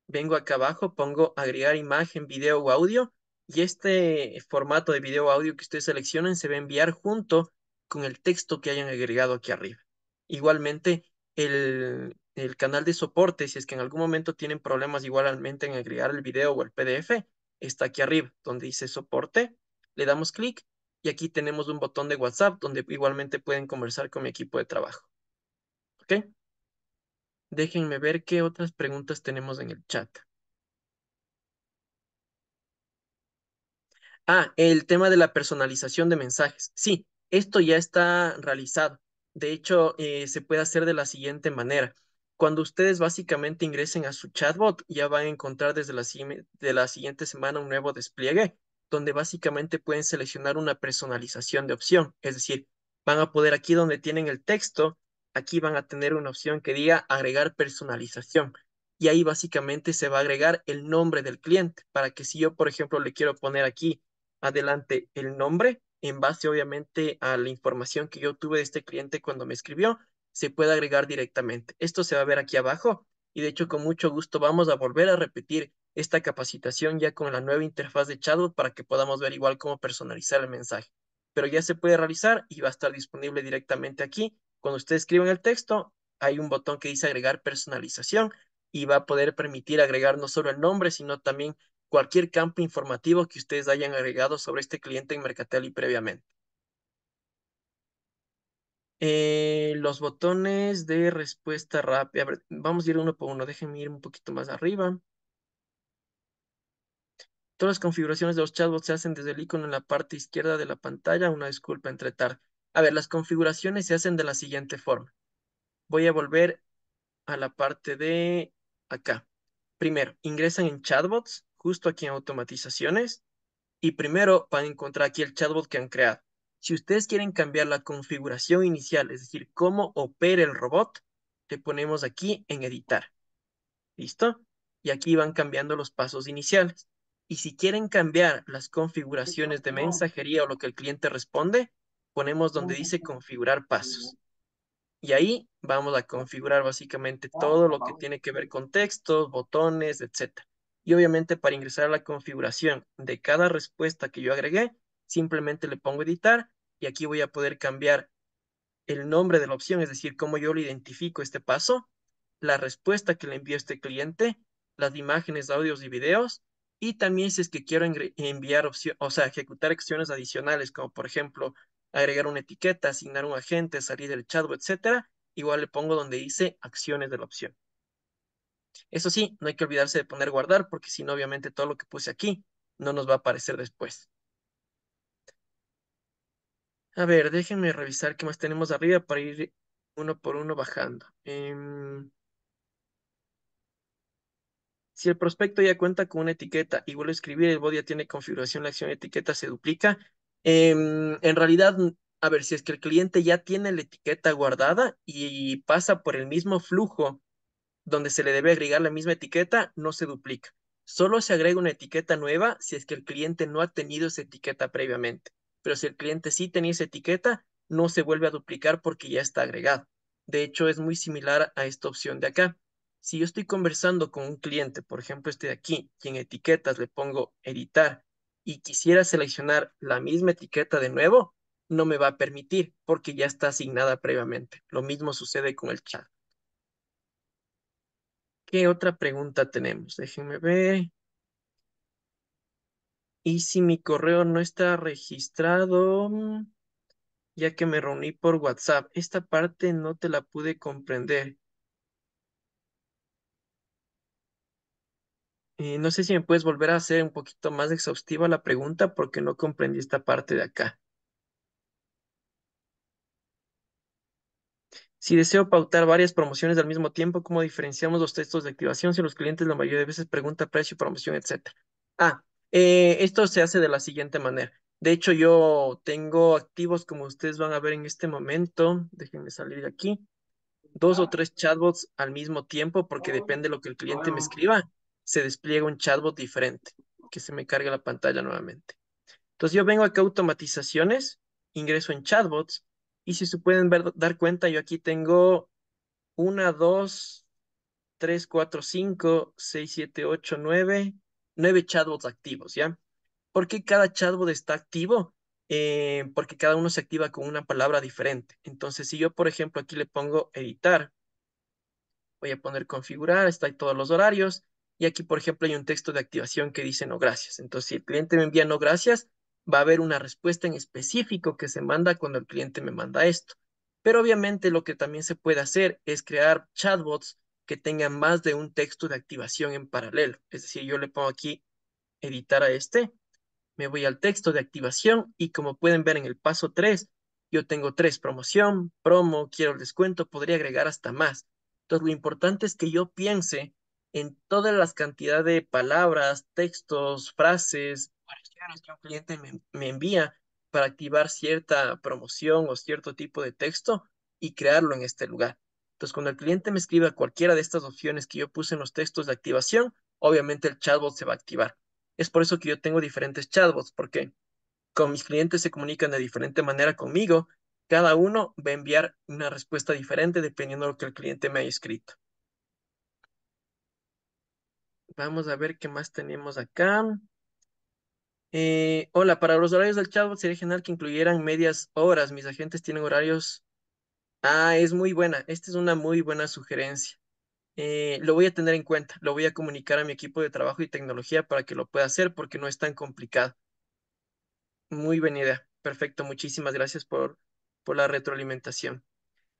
Speaker 1: Vengo acá abajo, pongo agregar imagen, video o audio y este formato de video o audio que ustedes seleccionen se va a enviar junto con el texto que hayan agregado aquí arriba. Igualmente, el, el canal de soporte, si es que en algún momento tienen problemas igualmente en agregar el video o el PDF, está aquí arriba, donde dice soporte. Le damos clic y aquí tenemos un botón de WhatsApp donde igualmente pueden conversar con mi equipo de trabajo. ¿Ok? Déjenme ver qué otras preguntas tenemos en el chat. Ah, el tema de la personalización de mensajes. Sí, esto ya está realizado. De hecho, eh, se puede hacer de la siguiente manera. Cuando ustedes básicamente ingresen a su chatbot, ya van a encontrar desde la, de la siguiente semana un nuevo despliegue, donde básicamente pueden seleccionar una personalización de opción. Es decir, van a poder aquí donde tienen el texto, aquí van a tener una opción que diga agregar personalización. Y ahí básicamente se va a agregar el nombre del cliente para que si yo, por ejemplo, le quiero poner aquí adelante el nombre, en base obviamente a la información que yo tuve de este cliente cuando me escribió, se puede agregar directamente. Esto se va a ver aquí abajo y de hecho con mucho gusto vamos a volver a repetir esta capacitación ya con la nueva interfaz de Chatbot para que podamos ver igual cómo personalizar el mensaje. Pero ya se puede realizar y va a estar disponible directamente aquí. Cuando ustedes escriben el texto, hay un botón que dice agregar personalización y va a poder permitir agregar no solo el nombre, sino también cualquier campo informativo que ustedes hayan agregado sobre este cliente en y previamente. Eh, los botones de respuesta rápida. A ver, vamos a ir uno por uno. Déjenme ir un poquito más arriba. Todas las configuraciones de los chatbots se hacen desde el icono en la parte izquierda de la pantalla. Una disculpa entretar A ver, las configuraciones se hacen de la siguiente forma. Voy a volver a la parte de acá. Primero, ingresan en chatbots, justo aquí en automatizaciones. Y primero van a encontrar aquí el chatbot que han creado. Si ustedes quieren cambiar la configuración inicial, es decir, cómo opera el robot, le ponemos aquí en editar. ¿Listo? Y aquí van cambiando los pasos iniciales. Y si quieren cambiar las configuraciones de mensajería o lo que el cliente responde, ponemos donde dice configurar pasos. Y ahí vamos a configurar básicamente todo lo que tiene que ver con textos, botones, etc. Y obviamente para ingresar a la configuración de cada respuesta que yo agregué, simplemente le pongo editar y aquí voy a poder cambiar el nombre de la opción, es decir, cómo yo le identifico este paso, la respuesta que le envío este cliente, las imágenes, audios y videos, y también si es que quiero enviar opción, o sea, ejecutar acciones adicionales, como por ejemplo agregar una etiqueta, asignar un agente, salir del chat, etcétera, igual le pongo donde dice acciones de la opción. Eso sí, no hay que olvidarse de poner guardar, porque si no, obviamente todo lo que puse aquí no nos va a aparecer después. A ver, déjenme revisar qué más tenemos arriba para ir uno por uno bajando. Em, si el prospecto ya cuenta con una etiqueta y vuelve a escribir, el body ya tiene configuración, la acción etiqueta se duplica. Em, en realidad, mm, a ver, si es que el cliente ya tiene la etiqueta guardada y pasa por el mismo flujo donde se le debe agregar la misma etiqueta, no se duplica. Solo se agrega una etiqueta nueva si es que el cliente no ha tenido esa etiqueta previamente pero si el cliente sí tenía esa etiqueta, no se vuelve a duplicar porque ya está agregado. De hecho, es muy similar a esta opción de acá. Si yo estoy conversando con un cliente, por ejemplo este de aquí, y en etiquetas le pongo editar y quisiera seleccionar la misma etiqueta de nuevo, no me va a permitir porque ya está asignada previamente. Lo mismo sucede con el chat. ¿Qué otra pregunta tenemos? Déjenme ver. Y si mi correo no está registrado, mm, ya que me reuní por WhatsApp, esta parte no te la pude comprender. Eh, no sé si me puedes volver a hacer un poquito más exhaustiva la pregunta porque no comprendí esta parte de acá. Si deseo pautar varias promociones al mismo tiempo, ¿cómo diferenciamos los textos de activación si los clientes la mayoría de veces pregunta precio, promoción, etcétera? Ah, eh, esto se hace de la siguiente manera. De hecho, yo tengo activos, como ustedes van a ver en este momento, déjenme salir de aquí, dos o tres chatbots al mismo tiempo, porque depende de lo que el cliente me escriba, se despliega un chatbot diferente, que se me cargue la pantalla nuevamente. Entonces yo vengo acá a automatizaciones, ingreso en chatbots, y si se pueden dar cuenta, yo aquí tengo una, dos, tres, cuatro, cinco, seis, siete, ocho, nueve, nueve chatbots activos, ¿ya? ¿Por qué cada chatbot está activo? Eh, porque cada uno se activa con una palabra diferente. Entonces, si yo, por ejemplo, aquí le pongo editar, voy a poner configurar, está ahí todos los horarios, y aquí, por ejemplo, hay un texto de activación que dice no gracias. Entonces, si el cliente me envía no gracias, va a haber una respuesta en específico que se manda cuando el cliente me manda esto. Pero obviamente lo que también se puede hacer es crear chatbots que tenga más de un texto de activación en paralelo. Es decir, yo le pongo aquí editar a este, me voy al texto de activación y como pueden ver en el paso 3, yo tengo tres, promoción, promo, quiero el descuento, podría agregar hasta más. Entonces, lo importante es que yo piense en todas las cantidades de palabras, textos, frases, que un cliente me envía para activar cierta promoción o cierto tipo de texto y crearlo en este lugar. Entonces, cuando el cliente me escriba cualquiera de estas opciones que yo puse en los textos de activación, obviamente el chatbot se va a activar. Es por eso que yo tengo diferentes chatbots, porque con mis clientes se comunican de diferente manera conmigo. Cada uno va a enviar una respuesta diferente dependiendo de lo que el cliente me haya escrito. Vamos a ver qué más tenemos acá. Eh, hola, para los horarios del chatbot sería genial que incluyeran medias horas. Mis agentes tienen horarios Ah, es muy buena. Esta es una muy buena sugerencia. Eh, lo voy a tener en cuenta. Lo voy a comunicar a mi equipo de trabajo y tecnología para que lo pueda hacer porque no es tan complicado. Muy buena idea. Perfecto. Muchísimas gracias por, por la retroalimentación.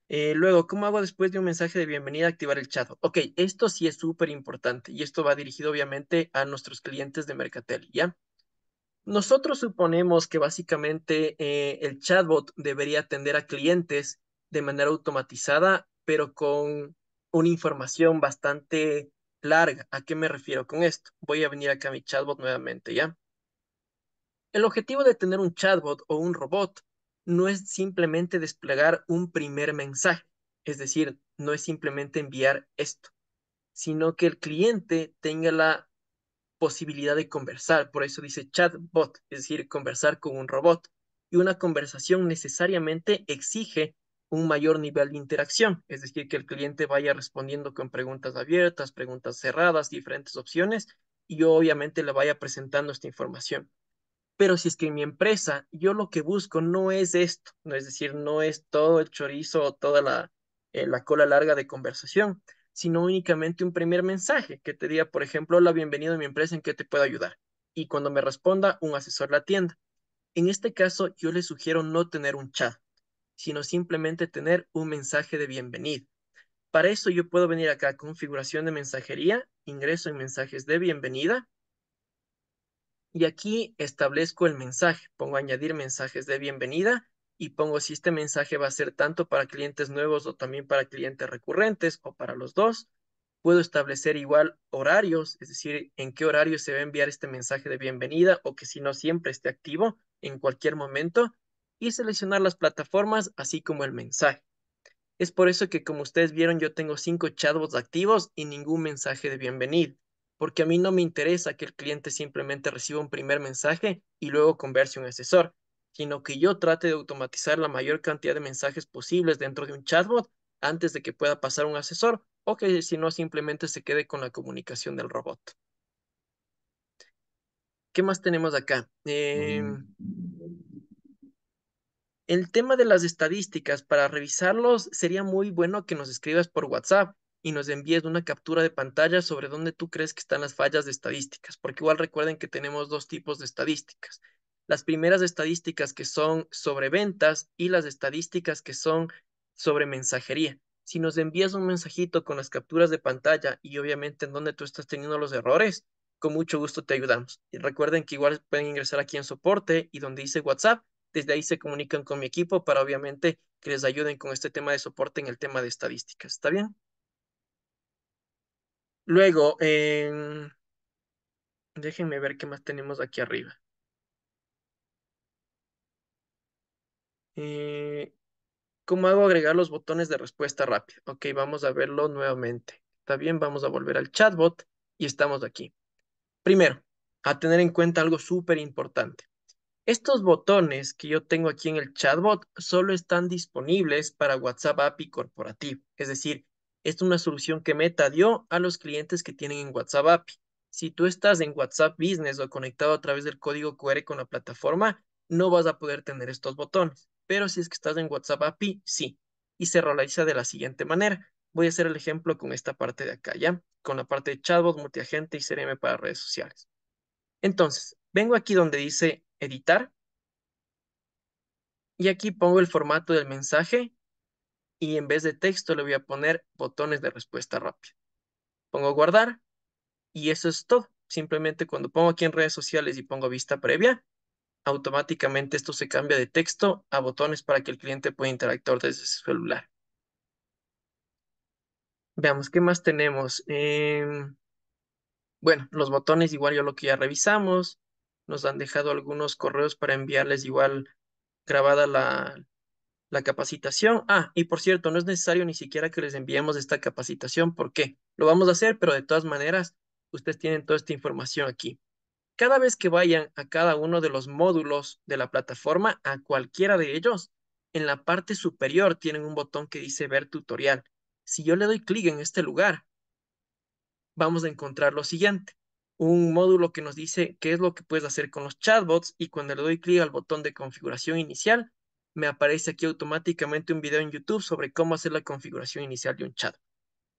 Speaker 1: Eh, luego, ¿cómo hago después de un mensaje de bienvenida activar el chat? Ok, esto sí es súper importante y esto va dirigido obviamente a nuestros clientes de Mercatel, ¿ya? Nosotros suponemos que básicamente eh, el chatbot debería atender a clientes de manera automatizada, pero con una información bastante larga. ¿A qué me refiero con esto? Voy a venir acá a mi chatbot nuevamente, ¿ya? El objetivo de tener un chatbot o un robot no es simplemente desplegar un primer mensaje, es decir, no es simplemente enviar esto, sino que el cliente tenga la posibilidad de conversar, por eso dice chatbot, es decir, conversar con un robot. Y una conversación necesariamente exige un mayor nivel de interacción, es decir, que el cliente vaya respondiendo con preguntas abiertas, preguntas cerradas, diferentes opciones, y yo obviamente le vaya presentando esta información. Pero si es que en mi empresa yo lo que busco no es esto, no es decir, no es todo el chorizo o toda la, eh, la cola larga de conversación, sino únicamente un primer mensaje que te diga, por ejemplo, hola, bienvenido a mi empresa, ¿en qué te puedo ayudar? Y cuando me responda, un asesor la atienda. En este caso, yo le sugiero no tener un chat, sino simplemente tener un mensaje de bienvenida. Para eso yo puedo venir acá a configuración de mensajería, ingreso en mensajes de bienvenida y aquí establezco el mensaje. Pongo añadir mensajes de bienvenida y pongo si este mensaje va a ser tanto para clientes nuevos o también para clientes recurrentes o para los dos. Puedo establecer igual horarios, es decir, en qué horario se va a enviar este mensaje de bienvenida o que si no siempre esté activo en cualquier momento y seleccionar las plataformas, así como el mensaje. Es por eso que como ustedes vieron yo tengo cinco chatbots activos y ningún mensaje de bienvenida, porque a mí no me interesa que el cliente simplemente reciba un primer mensaje y luego converse un asesor, sino que yo trate de automatizar la mayor cantidad de mensajes posibles dentro de un chatbot antes de que pueda pasar un asesor o que si no simplemente se quede con la comunicación del robot. ¿Qué más tenemos acá? Eh, el tema de las estadísticas, para revisarlos, sería muy bueno que nos escribas por WhatsApp y nos envíes una captura de pantalla sobre dónde tú crees que están las fallas de estadísticas, porque igual recuerden que tenemos dos tipos de estadísticas. Las primeras estadísticas que son sobre ventas y las estadísticas que son sobre mensajería. Si nos envías un mensajito con las capturas de pantalla y obviamente en dónde tú estás teniendo los errores, con mucho gusto te ayudamos. Y recuerden que igual pueden ingresar aquí en soporte y donde dice WhatsApp, desde ahí se comunican con mi equipo para obviamente que les ayuden con este tema de soporte en el tema de estadísticas. ¿Está bien? Luego, em, déjenme ver qué más tenemos aquí arriba. Eh, ¿Cómo hago agregar los botones de respuesta rápida? Ok, vamos a verlo nuevamente. Está bien, vamos a volver al chatbot y estamos aquí. Primero, a tener en cuenta algo súper importante. Estos botones que yo tengo aquí en el chatbot solo están disponibles para WhatsApp API corporativo. Es decir, es una solución que Meta dio a los clientes que tienen en WhatsApp API. Si tú estás en WhatsApp Business o conectado a través del código QR con la plataforma, no vas a poder tener estos botones. Pero si es que estás en WhatsApp API, sí. Y se realiza de la siguiente manera. Voy a hacer el ejemplo con esta parte de acá, ¿ya? Con la parte de chatbot, multiagente y CRM para redes sociales. Entonces, vengo aquí donde dice editar. Y aquí pongo el formato del mensaje y en vez de texto le voy a poner botones de respuesta rápida. Pongo guardar y eso es todo. Simplemente cuando pongo aquí en redes sociales y pongo vista previa, automáticamente esto se cambia de texto a botones para que el cliente pueda interactuar desde su celular. Veamos, ¿qué más tenemos? Em, bueno, los botones igual yo lo que ya revisamos nos han dejado algunos correos para enviarles igual grabada la, la capacitación. Ah, y por cierto, no es necesario ni siquiera que les enviemos esta capacitación. ¿Por qué? Lo vamos a hacer, pero de todas maneras, ustedes tienen toda esta información aquí. Cada vez que vayan a cada uno de los módulos de la plataforma, a cualquiera de ellos, en la parte superior tienen un botón que dice ver tutorial. Si yo le doy clic en este lugar, vamos a encontrar lo siguiente un módulo que nos dice qué es lo que puedes hacer con los chatbots y cuando le doy clic al botón de configuración inicial, me aparece aquí automáticamente un video en YouTube sobre cómo hacer la configuración inicial de un chat.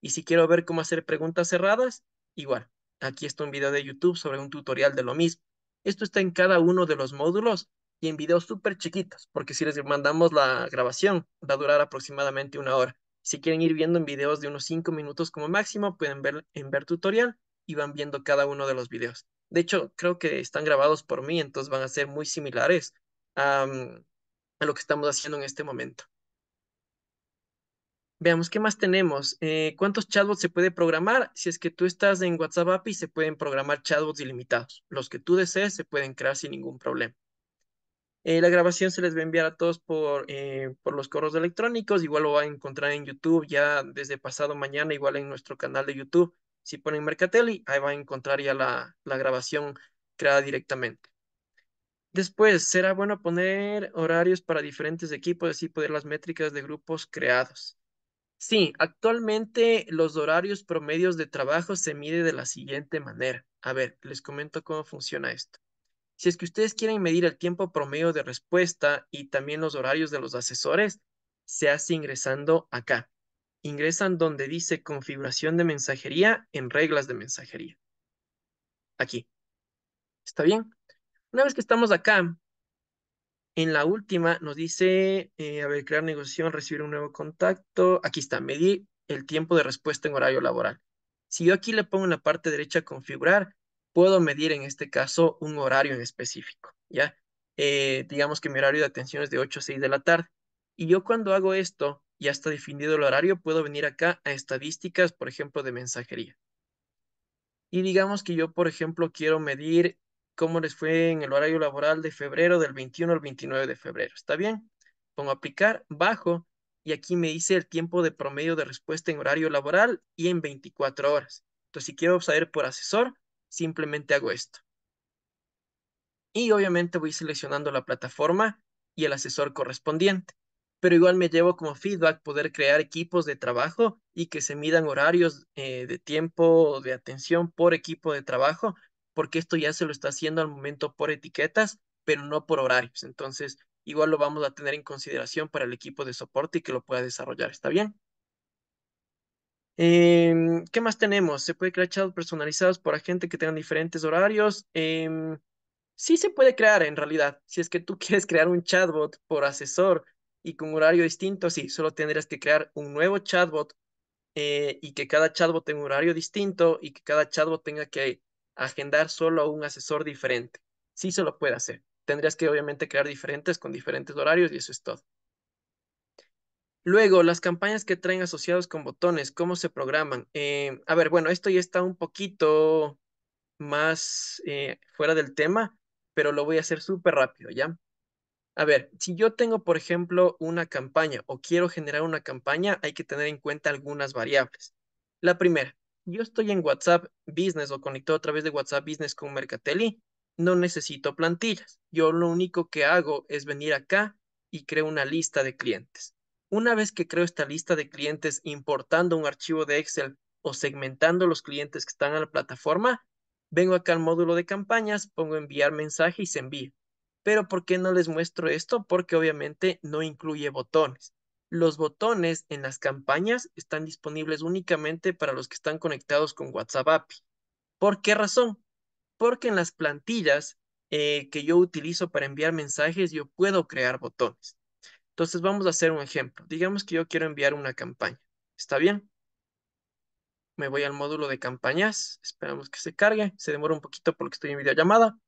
Speaker 1: Y si quiero ver cómo hacer preguntas cerradas, igual, aquí está un video de YouTube sobre un tutorial de lo mismo. Esto está en cada uno de los módulos y en videos súper chiquitos, porque si les mandamos la grabación, va a durar aproximadamente una hora. Si quieren ir viendo en videos de unos 5 minutos como máximo, pueden ver en ver tutorial y van viendo cada uno de los videos. De hecho, creo que están grabados por mí, entonces van a ser muy similares a lo que estamos haciendo en este momento. Veamos, ¿qué más tenemos? Eh, ¿Cuántos chatbots se puede programar? Si es que tú estás en WhatsApp API, se pueden programar chatbots ilimitados. Los que tú desees se pueden crear sin ningún problema. Eh, la grabación se les va a enviar a todos por, eh, por los correos electrónicos. Igual lo van a encontrar en YouTube ya desde pasado mañana, igual en nuestro canal de YouTube. Si ponen Mercatelli, ahí va a encontrar ya la, grabación creada directamente. Después, será bueno poner horarios para diferentes equipos, así poder las métricas de grupos creados. Sí, actualmente los horarios promedios de trabajo se mide de la siguiente manera. A ver, les comento cómo funciona esto. Si es que ustedes quieren medir el tiempo promedio de respuesta y también los horarios de los asesores, se hace ingresando acá ingresan donde dice configuración de mensajería en reglas de mensajería. Aquí. ¿Está bien? Una vez que estamos acá, en la última nos dice, eh, a ver, crear negociación, recibir un nuevo contacto. Aquí está, medir el tiempo de respuesta en horario laboral. Si yo aquí le pongo en la parte derecha configurar, puedo medir en este caso un horario en específico, ¿ya? Eh, digamos que mi horario de atención es de 8 a 6 de la tarde. Y yo cuando hago esto, ya está definido el horario, puedo venir acá a estadísticas, por ejemplo, de mensajería. Y digamos que yo, por ejemplo, quiero medir cómo les fue en el horario laboral de febrero, del 21 al 29 de febrero. ¿Está bien? Pongo aplicar, bajo, y aquí me dice el tiempo de promedio de respuesta en horario laboral y en 24 horas. Entonces, si quiero saber por asesor, simplemente hago esto. Y obviamente voy seleccionando la plataforma y el asesor correspondiente pero igual me llevo como feedback poder crear equipos de trabajo y que se midan horarios eh, de tiempo de atención por equipo de trabajo, porque esto ya se lo está haciendo al momento por etiquetas, pero no por horarios. Entonces, igual lo vamos a tener en consideración para el equipo de soporte y que lo pueda desarrollar. ¿Está bien? Em, ¿Qué más tenemos? Se puede crear chats personalizados para gente que tenga diferentes horarios. Em, sí se puede crear en realidad. Si es que tú *laughs* quieres crear un chatbot por asesor y con horario distinto, sí, solo tendrías que crear un nuevo chatbot eh, y que cada chatbot tenga un horario distinto y que cada chatbot tenga que agendar solo a un asesor diferente. Sí se lo puede hacer. Tendrías que obviamente crear diferentes con diferentes horarios y eso es todo. Luego, las campañas que traen asociados con botones, ¿cómo se programan? Eh, a ver, bueno, esto ya está un poquito más eh, fuera del tema, pero lo voy a hacer súper rápido, ¿ya? a ver, si yo tengo, por ejemplo, una campaña o quiero generar una campaña, hay que tener en cuenta algunas variables. La primera, yo estoy en WhatsApp Business o conectado a través de WhatsApp Business con Mercatelli. No necesito plantillas. Yo lo único que hago es venir acá y creo una lista de clientes. Una vez que creo esta lista de clientes importando un archivo de Excel o segmentando los clientes que están a la plataforma, vengo acá al módulo de campañas, pongo enviar mensaje y se envía. Pero ¿por qué no les muestro esto? Porque obviamente no incluye botones. Los botones en las campañas están disponibles únicamente para los que están conectados con WhatsApp API. ¿Por qué razón? Porque en las plantillas eh, que yo utilizo para enviar mensajes, yo puedo crear botones. Entonces vamos a hacer un ejemplo. Digamos que yo quiero enviar una campaña. ¿Está bien? Me voy al módulo de campañas. Esperamos que se cargue. Se demora un poquito porque estoy en videollamada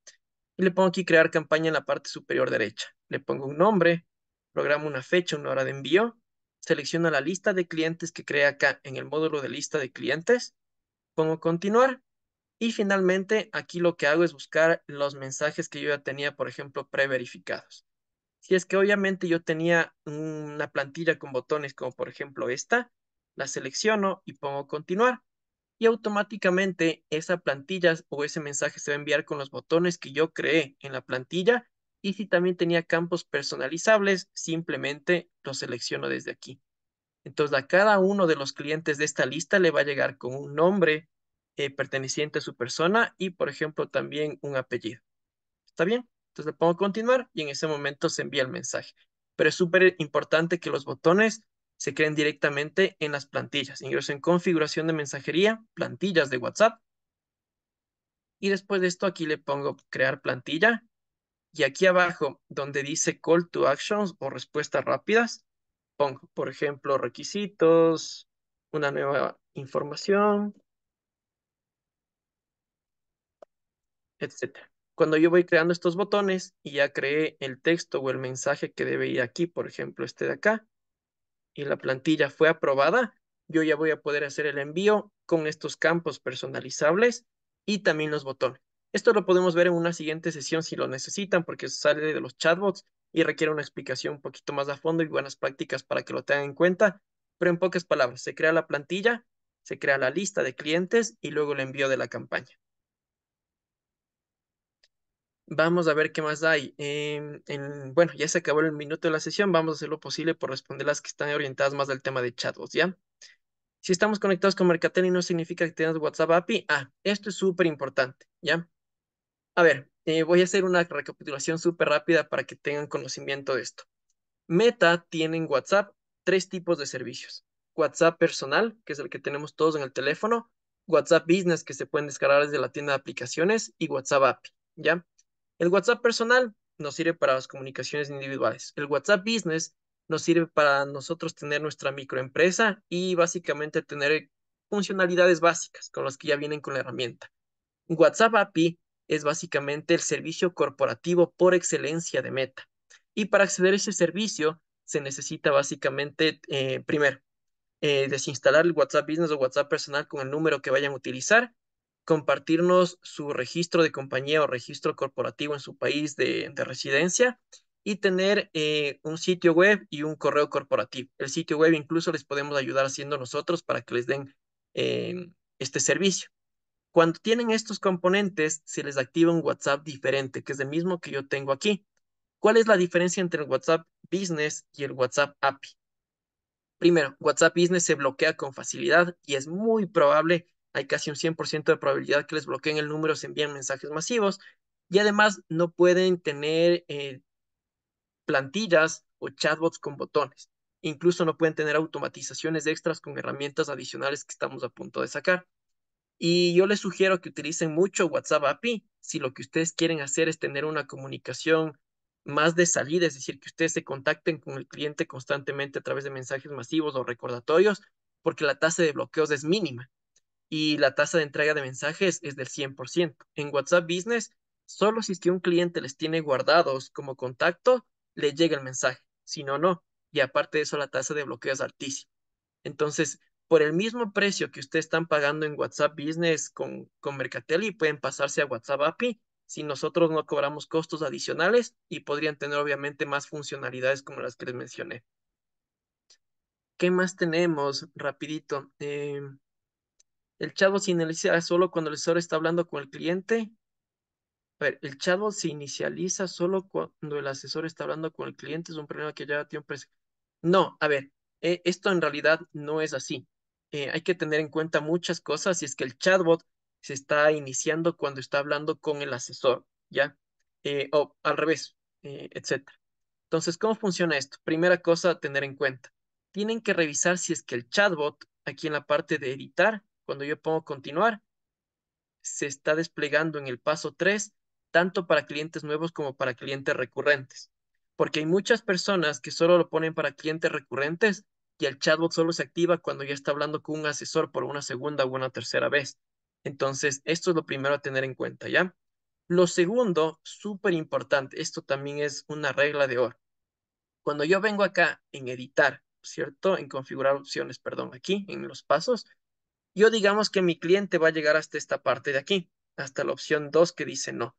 Speaker 1: y le pongo aquí crear campaña en la parte superior derecha. Le pongo un nombre, programo una fecha, una hora de envío, selecciono la lista de clientes que crea acá en el módulo de lista de clientes, pongo continuar y finalmente aquí lo que hago es buscar los mensajes que yo ya tenía, por ejemplo, preverificados. Si es que obviamente yo tenía una plantilla con botones como por ejemplo esta, la selecciono y pongo continuar y automáticamente esa plantilla o ese mensaje se va a enviar con los botones que yo creé en la plantilla y si también tenía campos personalizables, simplemente los selecciono desde aquí. Entonces a cada uno de los clientes de esta lista le va a llegar con un nombre eh, perteneciente a su persona y por ejemplo también un apellido. ¿Está bien? Entonces le pongo continuar y en ese momento se envía el mensaje. Pero es súper importante que los botones se creen directamente en las plantillas. Ingreso en configuración de mensajería, plantillas de WhatsApp. Y después de esto aquí le pongo crear plantilla. Y aquí abajo, donde dice call to actions o respuestas rápidas, pongo, por ejemplo, requisitos, una nueva información, etc. Cuando yo voy creando estos botones y ya creé el texto o el mensaje que debe ir aquí, por ejemplo, este de acá, y la plantilla fue aprobada, yo ya voy a poder hacer el envío con estos campos personalizables y también los botones. Esto lo podemos ver en una siguiente sesión si lo necesitan porque sale de los chatbots y requiere una explicación un poquito más a fondo y buenas prácticas para que lo tengan en cuenta. Pero en pocas palabras, se crea la plantilla, se crea la lista de clientes y luego el envío de la campaña. Vamos a ver qué más hay. Em, bueno, ya se acabó el minuto de la sesión. Vamos a hacer lo posible por responder las que están orientadas más al tema de chatbots, ¿ya? Si estamos conectados con Mercatel y no significa que tengas WhatsApp API, ah, esto es súper importante, ¿ya? A ver, eh, voy a hacer una recapitulación súper rápida para que tengan conocimiento de esto. Meta tiene en WhatsApp tres tipos de servicios. WhatsApp personal, que es el que tenemos todos en el teléfono, WhatsApp Business, que se pueden descargar desde la tienda de aplicaciones, y WhatsApp API, ¿ya? El WhatsApp personal nos sirve para las comunicaciones individuales. El WhatsApp Business nos sirve para nosotros tener nuestra microempresa y básicamente tener funcionalidades básicas con las que ya vienen con la herramienta. WhatsApp API es básicamente el servicio corporativo por excelencia de Meta. Y para acceder a ese servicio se necesita básicamente, eh, primero, eh, desinstalar el WhatsApp Business o WhatsApp personal con el número que vayan a utilizar compartirnos su registro de compañía o registro corporativo en su país de, residencia y tener eh, un sitio web y un correo corporativo. El sitio web incluso les podemos ayudar haciendo nosotros para que les den em, este servicio. Cuando tienen estos componentes, se les activa un WhatsApp diferente, que es el mismo que yo tengo aquí. ¿Cuál es la diferencia entre el WhatsApp Business y el WhatsApp API? Primero, WhatsApp Business se bloquea con facilidad y es muy probable hay casi un 100% de probabilidad que les bloqueen el número se envíen mensajes masivos. Y además no pueden tener eh, plantillas o chatbots con botones. Incluso no pueden tener automatizaciones extras con herramientas adicionales que estamos a punto de sacar. Y yo les sugiero que utilicen mucho WhatsApp API si lo que ustedes quieren hacer es tener una comunicación más de salida, es decir, que ustedes se contacten con el cliente constantemente a través de mensajes masivos o recordatorios, porque la tasa de bloqueos es mínima y la tasa de entrega de mensajes es del 100%. En WhatsApp Business, solo si es que un cliente les tiene guardados como contacto, le llega el mensaje, si no, no. Y aparte de eso, la tasa de bloqueo es altísima. Entonces, por el mismo precio que ustedes están pagando en WhatsApp Business con, con Mercatelli, pueden pasarse a WhatsApp API si nosotros no cobramos costos adicionales y podrían tener obviamente más funcionalidades como las que les mencioné. ¿Qué más tenemos? Rapidito. Em, el chatbot se inicializa solo cuando el asesor está hablando con el cliente. Ver, el chatbot se inicializa solo cuando el asesor está hablando con el cliente. Es un problema que ya tiempo. No, a ver, eh, esto en realidad no es así. Eh, hay que tener en cuenta muchas cosas Si es que el chatbot se está iniciando cuando está hablando con el asesor, ¿ya? Eh, o al revés, etc. Entonces, ¿cómo funciona esto? Primera cosa a tener en cuenta. Tienen que revisar si es que el chatbot, aquí en la parte de editar, cuando yo pongo continuar, se está desplegando en el paso 3, tanto para clientes nuevos como para clientes recurrentes. Porque hay muchas personas que solo lo ponen para clientes recurrentes y el chatbot solo se activa cuando ya está hablando con un asesor por una segunda o una tercera vez. Entonces, esto es lo primero a tener en cuenta, ¿ya? Lo segundo, súper importante, esto también es una regla de oro. Cuando yo vengo acá en editar, ¿cierto? En configurar opciones, perdón, aquí en los pasos, yo digamos que mi cliente va a llegar hasta esta parte de aquí, hasta la opción 2 que dice no.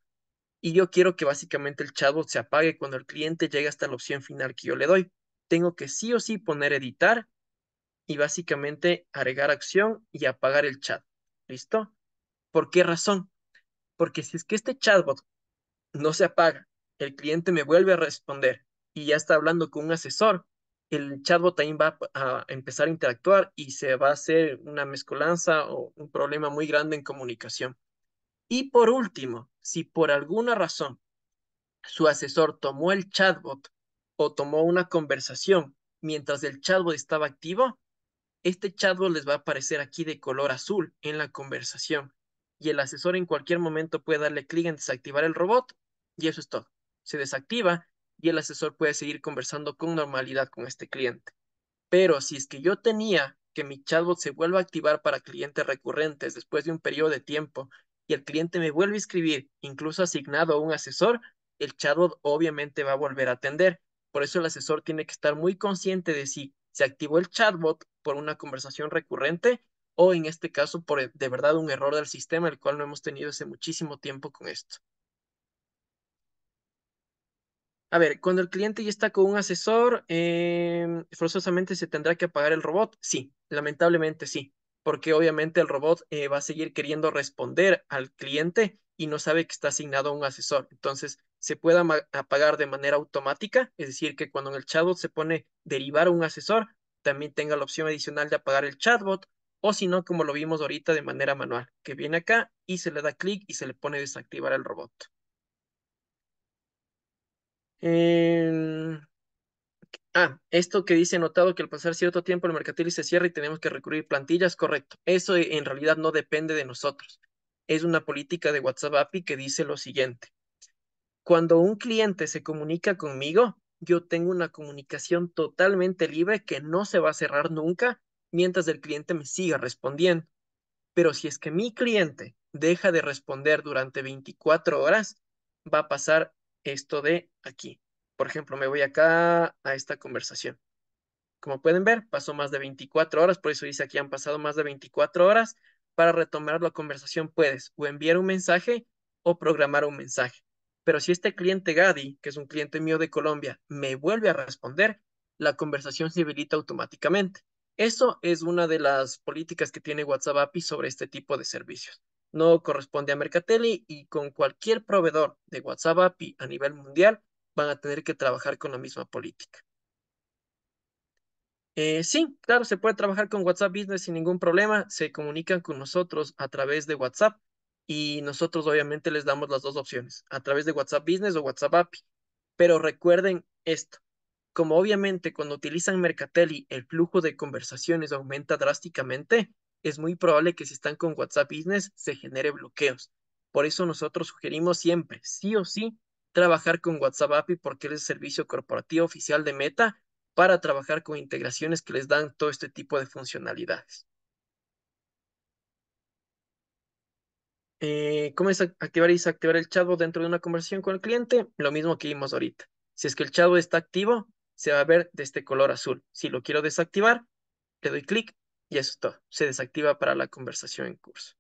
Speaker 1: Y yo quiero que básicamente el chatbot se apague cuando el cliente llegue hasta la opción final que yo le doy. Tengo que sí o sí poner editar y básicamente agregar acción y apagar el chat. ¿Listo? ¿Por qué razón? Porque si es que este chatbot no se apaga, el cliente me vuelve a responder y ya está hablando con un asesor, el chatbot también va a empezar a interactuar y se va a hacer una mezcolanza o un problema muy grande en comunicación. Y por último, si por alguna razón su asesor tomó el chatbot o tomó una conversación mientras el chatbot estaba activo, este chatbot les va a aparecer aquí de color azul en la conversación y el asesor en cualquier momento puede darle clic en desactivar el robot y eso es todo. Se desactiva y el asesor puede seguir conversando con normalidad con este cliente. Pero si es que yo tenía que mi chatbot se vuelva a activar para clientes recurrentes después de un periodo de tiempo y el cliente me vuelve a escribir, incluso asignado a un asesor, el chatbot obviamente va a volver a atender. Por eso el asesor tiene que estar muy consciente de si se activó el chatbot por una conversación recurrente o en este caso por de verdad un error del sistema, el cual no hemos tenido hace muchísimo tiempo con esto. A ver, cuando el cliente ya está con un asesor, em, forzosamente se tendrá que apagar el robot. Sí, lamentablemente sí, porque obviamente el robot eh, va a seguir queriendo responder al cliente y no sabe que está asignado a un asesor. Entonces, se puede apagar de manera automática, es decir, que cuando en el chatbot se pone derivar un asesor, también tenga la opción adicional de apagar el chatbot, o si no, como lo vimos ahorita, de manera manual, que viene acá y se le da clic y se le pone desactivar el robot. Em, ah, esto que dice notado que al pasar cierto tiempo el mercantil se cierra y tenemos que recurrir plantillas, correcto. Eso en realidad no depende de nosotros. Es una política de WhatsApp API que dice lo siguiente. Cuando un cliente se comunica conmigo, yo tengo una comunicación totalmente libre que no se va a cerrar nunca mientras el cliente me siga respondiendo. Pero si es que mi cliente deja de responder durante 24 horas, va a pasar esto de aquí. Por ejemplo, me voy acá a esta conversación. Como pueden ver, pasó más de 24 horas, por eso dice aquí han pasado más de 24 horas. Para retomar la conversación puedes o enviar un mensaje o programar un mensaje. Pero si este cliente Gadi, que es un cliente mío de Colombia, me vuelve a responder, la conversación se habilita automáticamente. Eso es una de las políticas que tiene WhatsApp API sobre este tipo de servicios no corresponde a Mercatelli y con cualquier proveedor de WhatsApp API a nivel mundial van a tener que trabajar con la misma política. Eh, sí, claro, se puede trabajar con WhatsApp Business sin ningún problema. Se comunican con nosotros a través de WhatsApp y nosotros obviamente les damos las dos opciones, a través de WhatsApp Business o WhatsApp API. Pero recuerden esto, como obviamente cuando utilizan Mercatelli el flujo de conversaciones aumenta drásticamente, es muy probable que si están con WhatsApp Business se genere bloqueos. Por eso nosotros sugerimos siempre, sí o sí, trabajar con WhatsApp API porque es el servicio corporativo oficial de Meta para trabajar con integraciones que les dan todo este tipo de funcionalidades. Eh, ¿Cómo es activar y desactivar el chatbot dentro de una conversación con el cliente? Lo mismo que vimos ahorita. Si es que el chatbot está activo, se va a ver de este color azul. Si lo quiero desactivar, le doy clic y eso es todo. Se desactiva para la conversación en curso.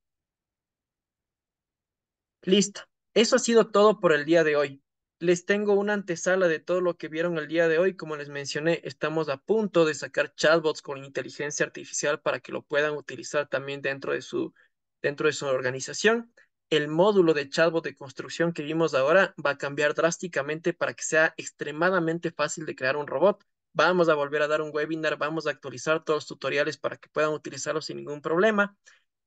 Speaker 1: Listo. Eso ha sido todo por el día de hoy. Les tengo una antesala de todo lo que vieron el día de hoy. Como les mencioné, estamos a punto de sacar chatbots con inteligencia artificial para que lo puedan utilizar también dentro de su, dentro de su organización. El módulo de chatbot de construcción que vimos ahora va a cambiar drásticamente para que sea extremadamente fácil de crear un robot vamos a volver a dar un webinar, vamos a actualizar todos los tutoriales para que puedan utilizarlos sin ningún problema.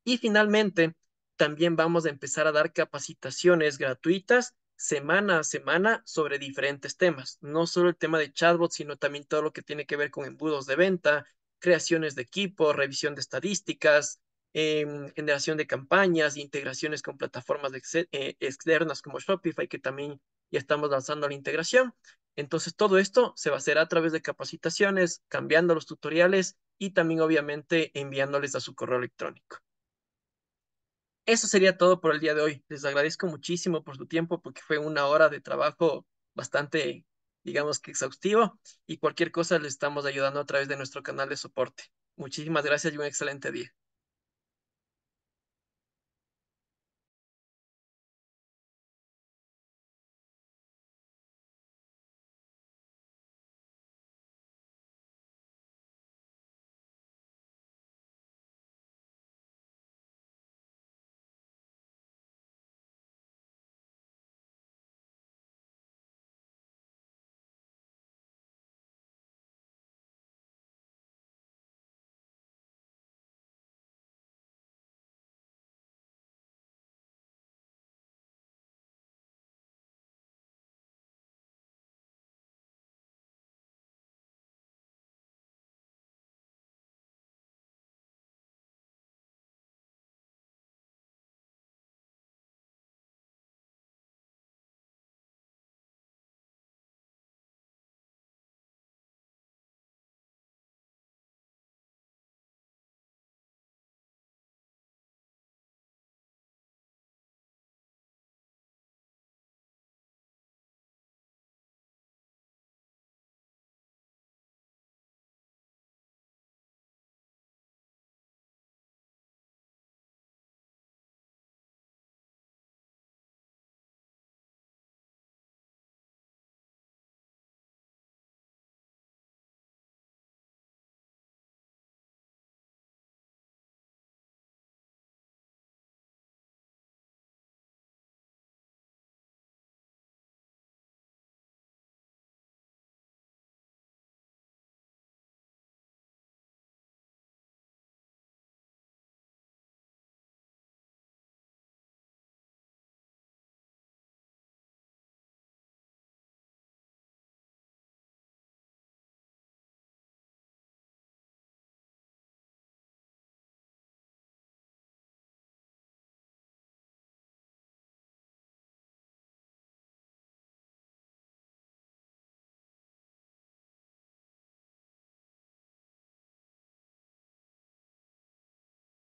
Speaker 1: Y finalmente, también vamos a empezar a dar capacitaciones gratuitas semana a semana sobre diferentes temas, no solo el tema de chatbots, sino también todo lo que tiene que ver con embudos de venta, creaciones de equipo, revisión de estadísticas, em, generación de campañas, integraciones con plataformas eh, externas como Shopify, que también ya estamos lanzando la integración. Entonces, todo esto se va a hacer a través de capacitaciones, cambiando los tutoriales y también, obviamente, enviándoles a su correo electrónico. Eso sería todo por el día de hoy. Les agradezco muchísimo por su tiempo porque fue una hora de trabajo bastante, digamos que exhaustivo y cualquier cosa les estamos ayudando a través de nuestro canal de soporte. Muchísimas gracias y un excelente día.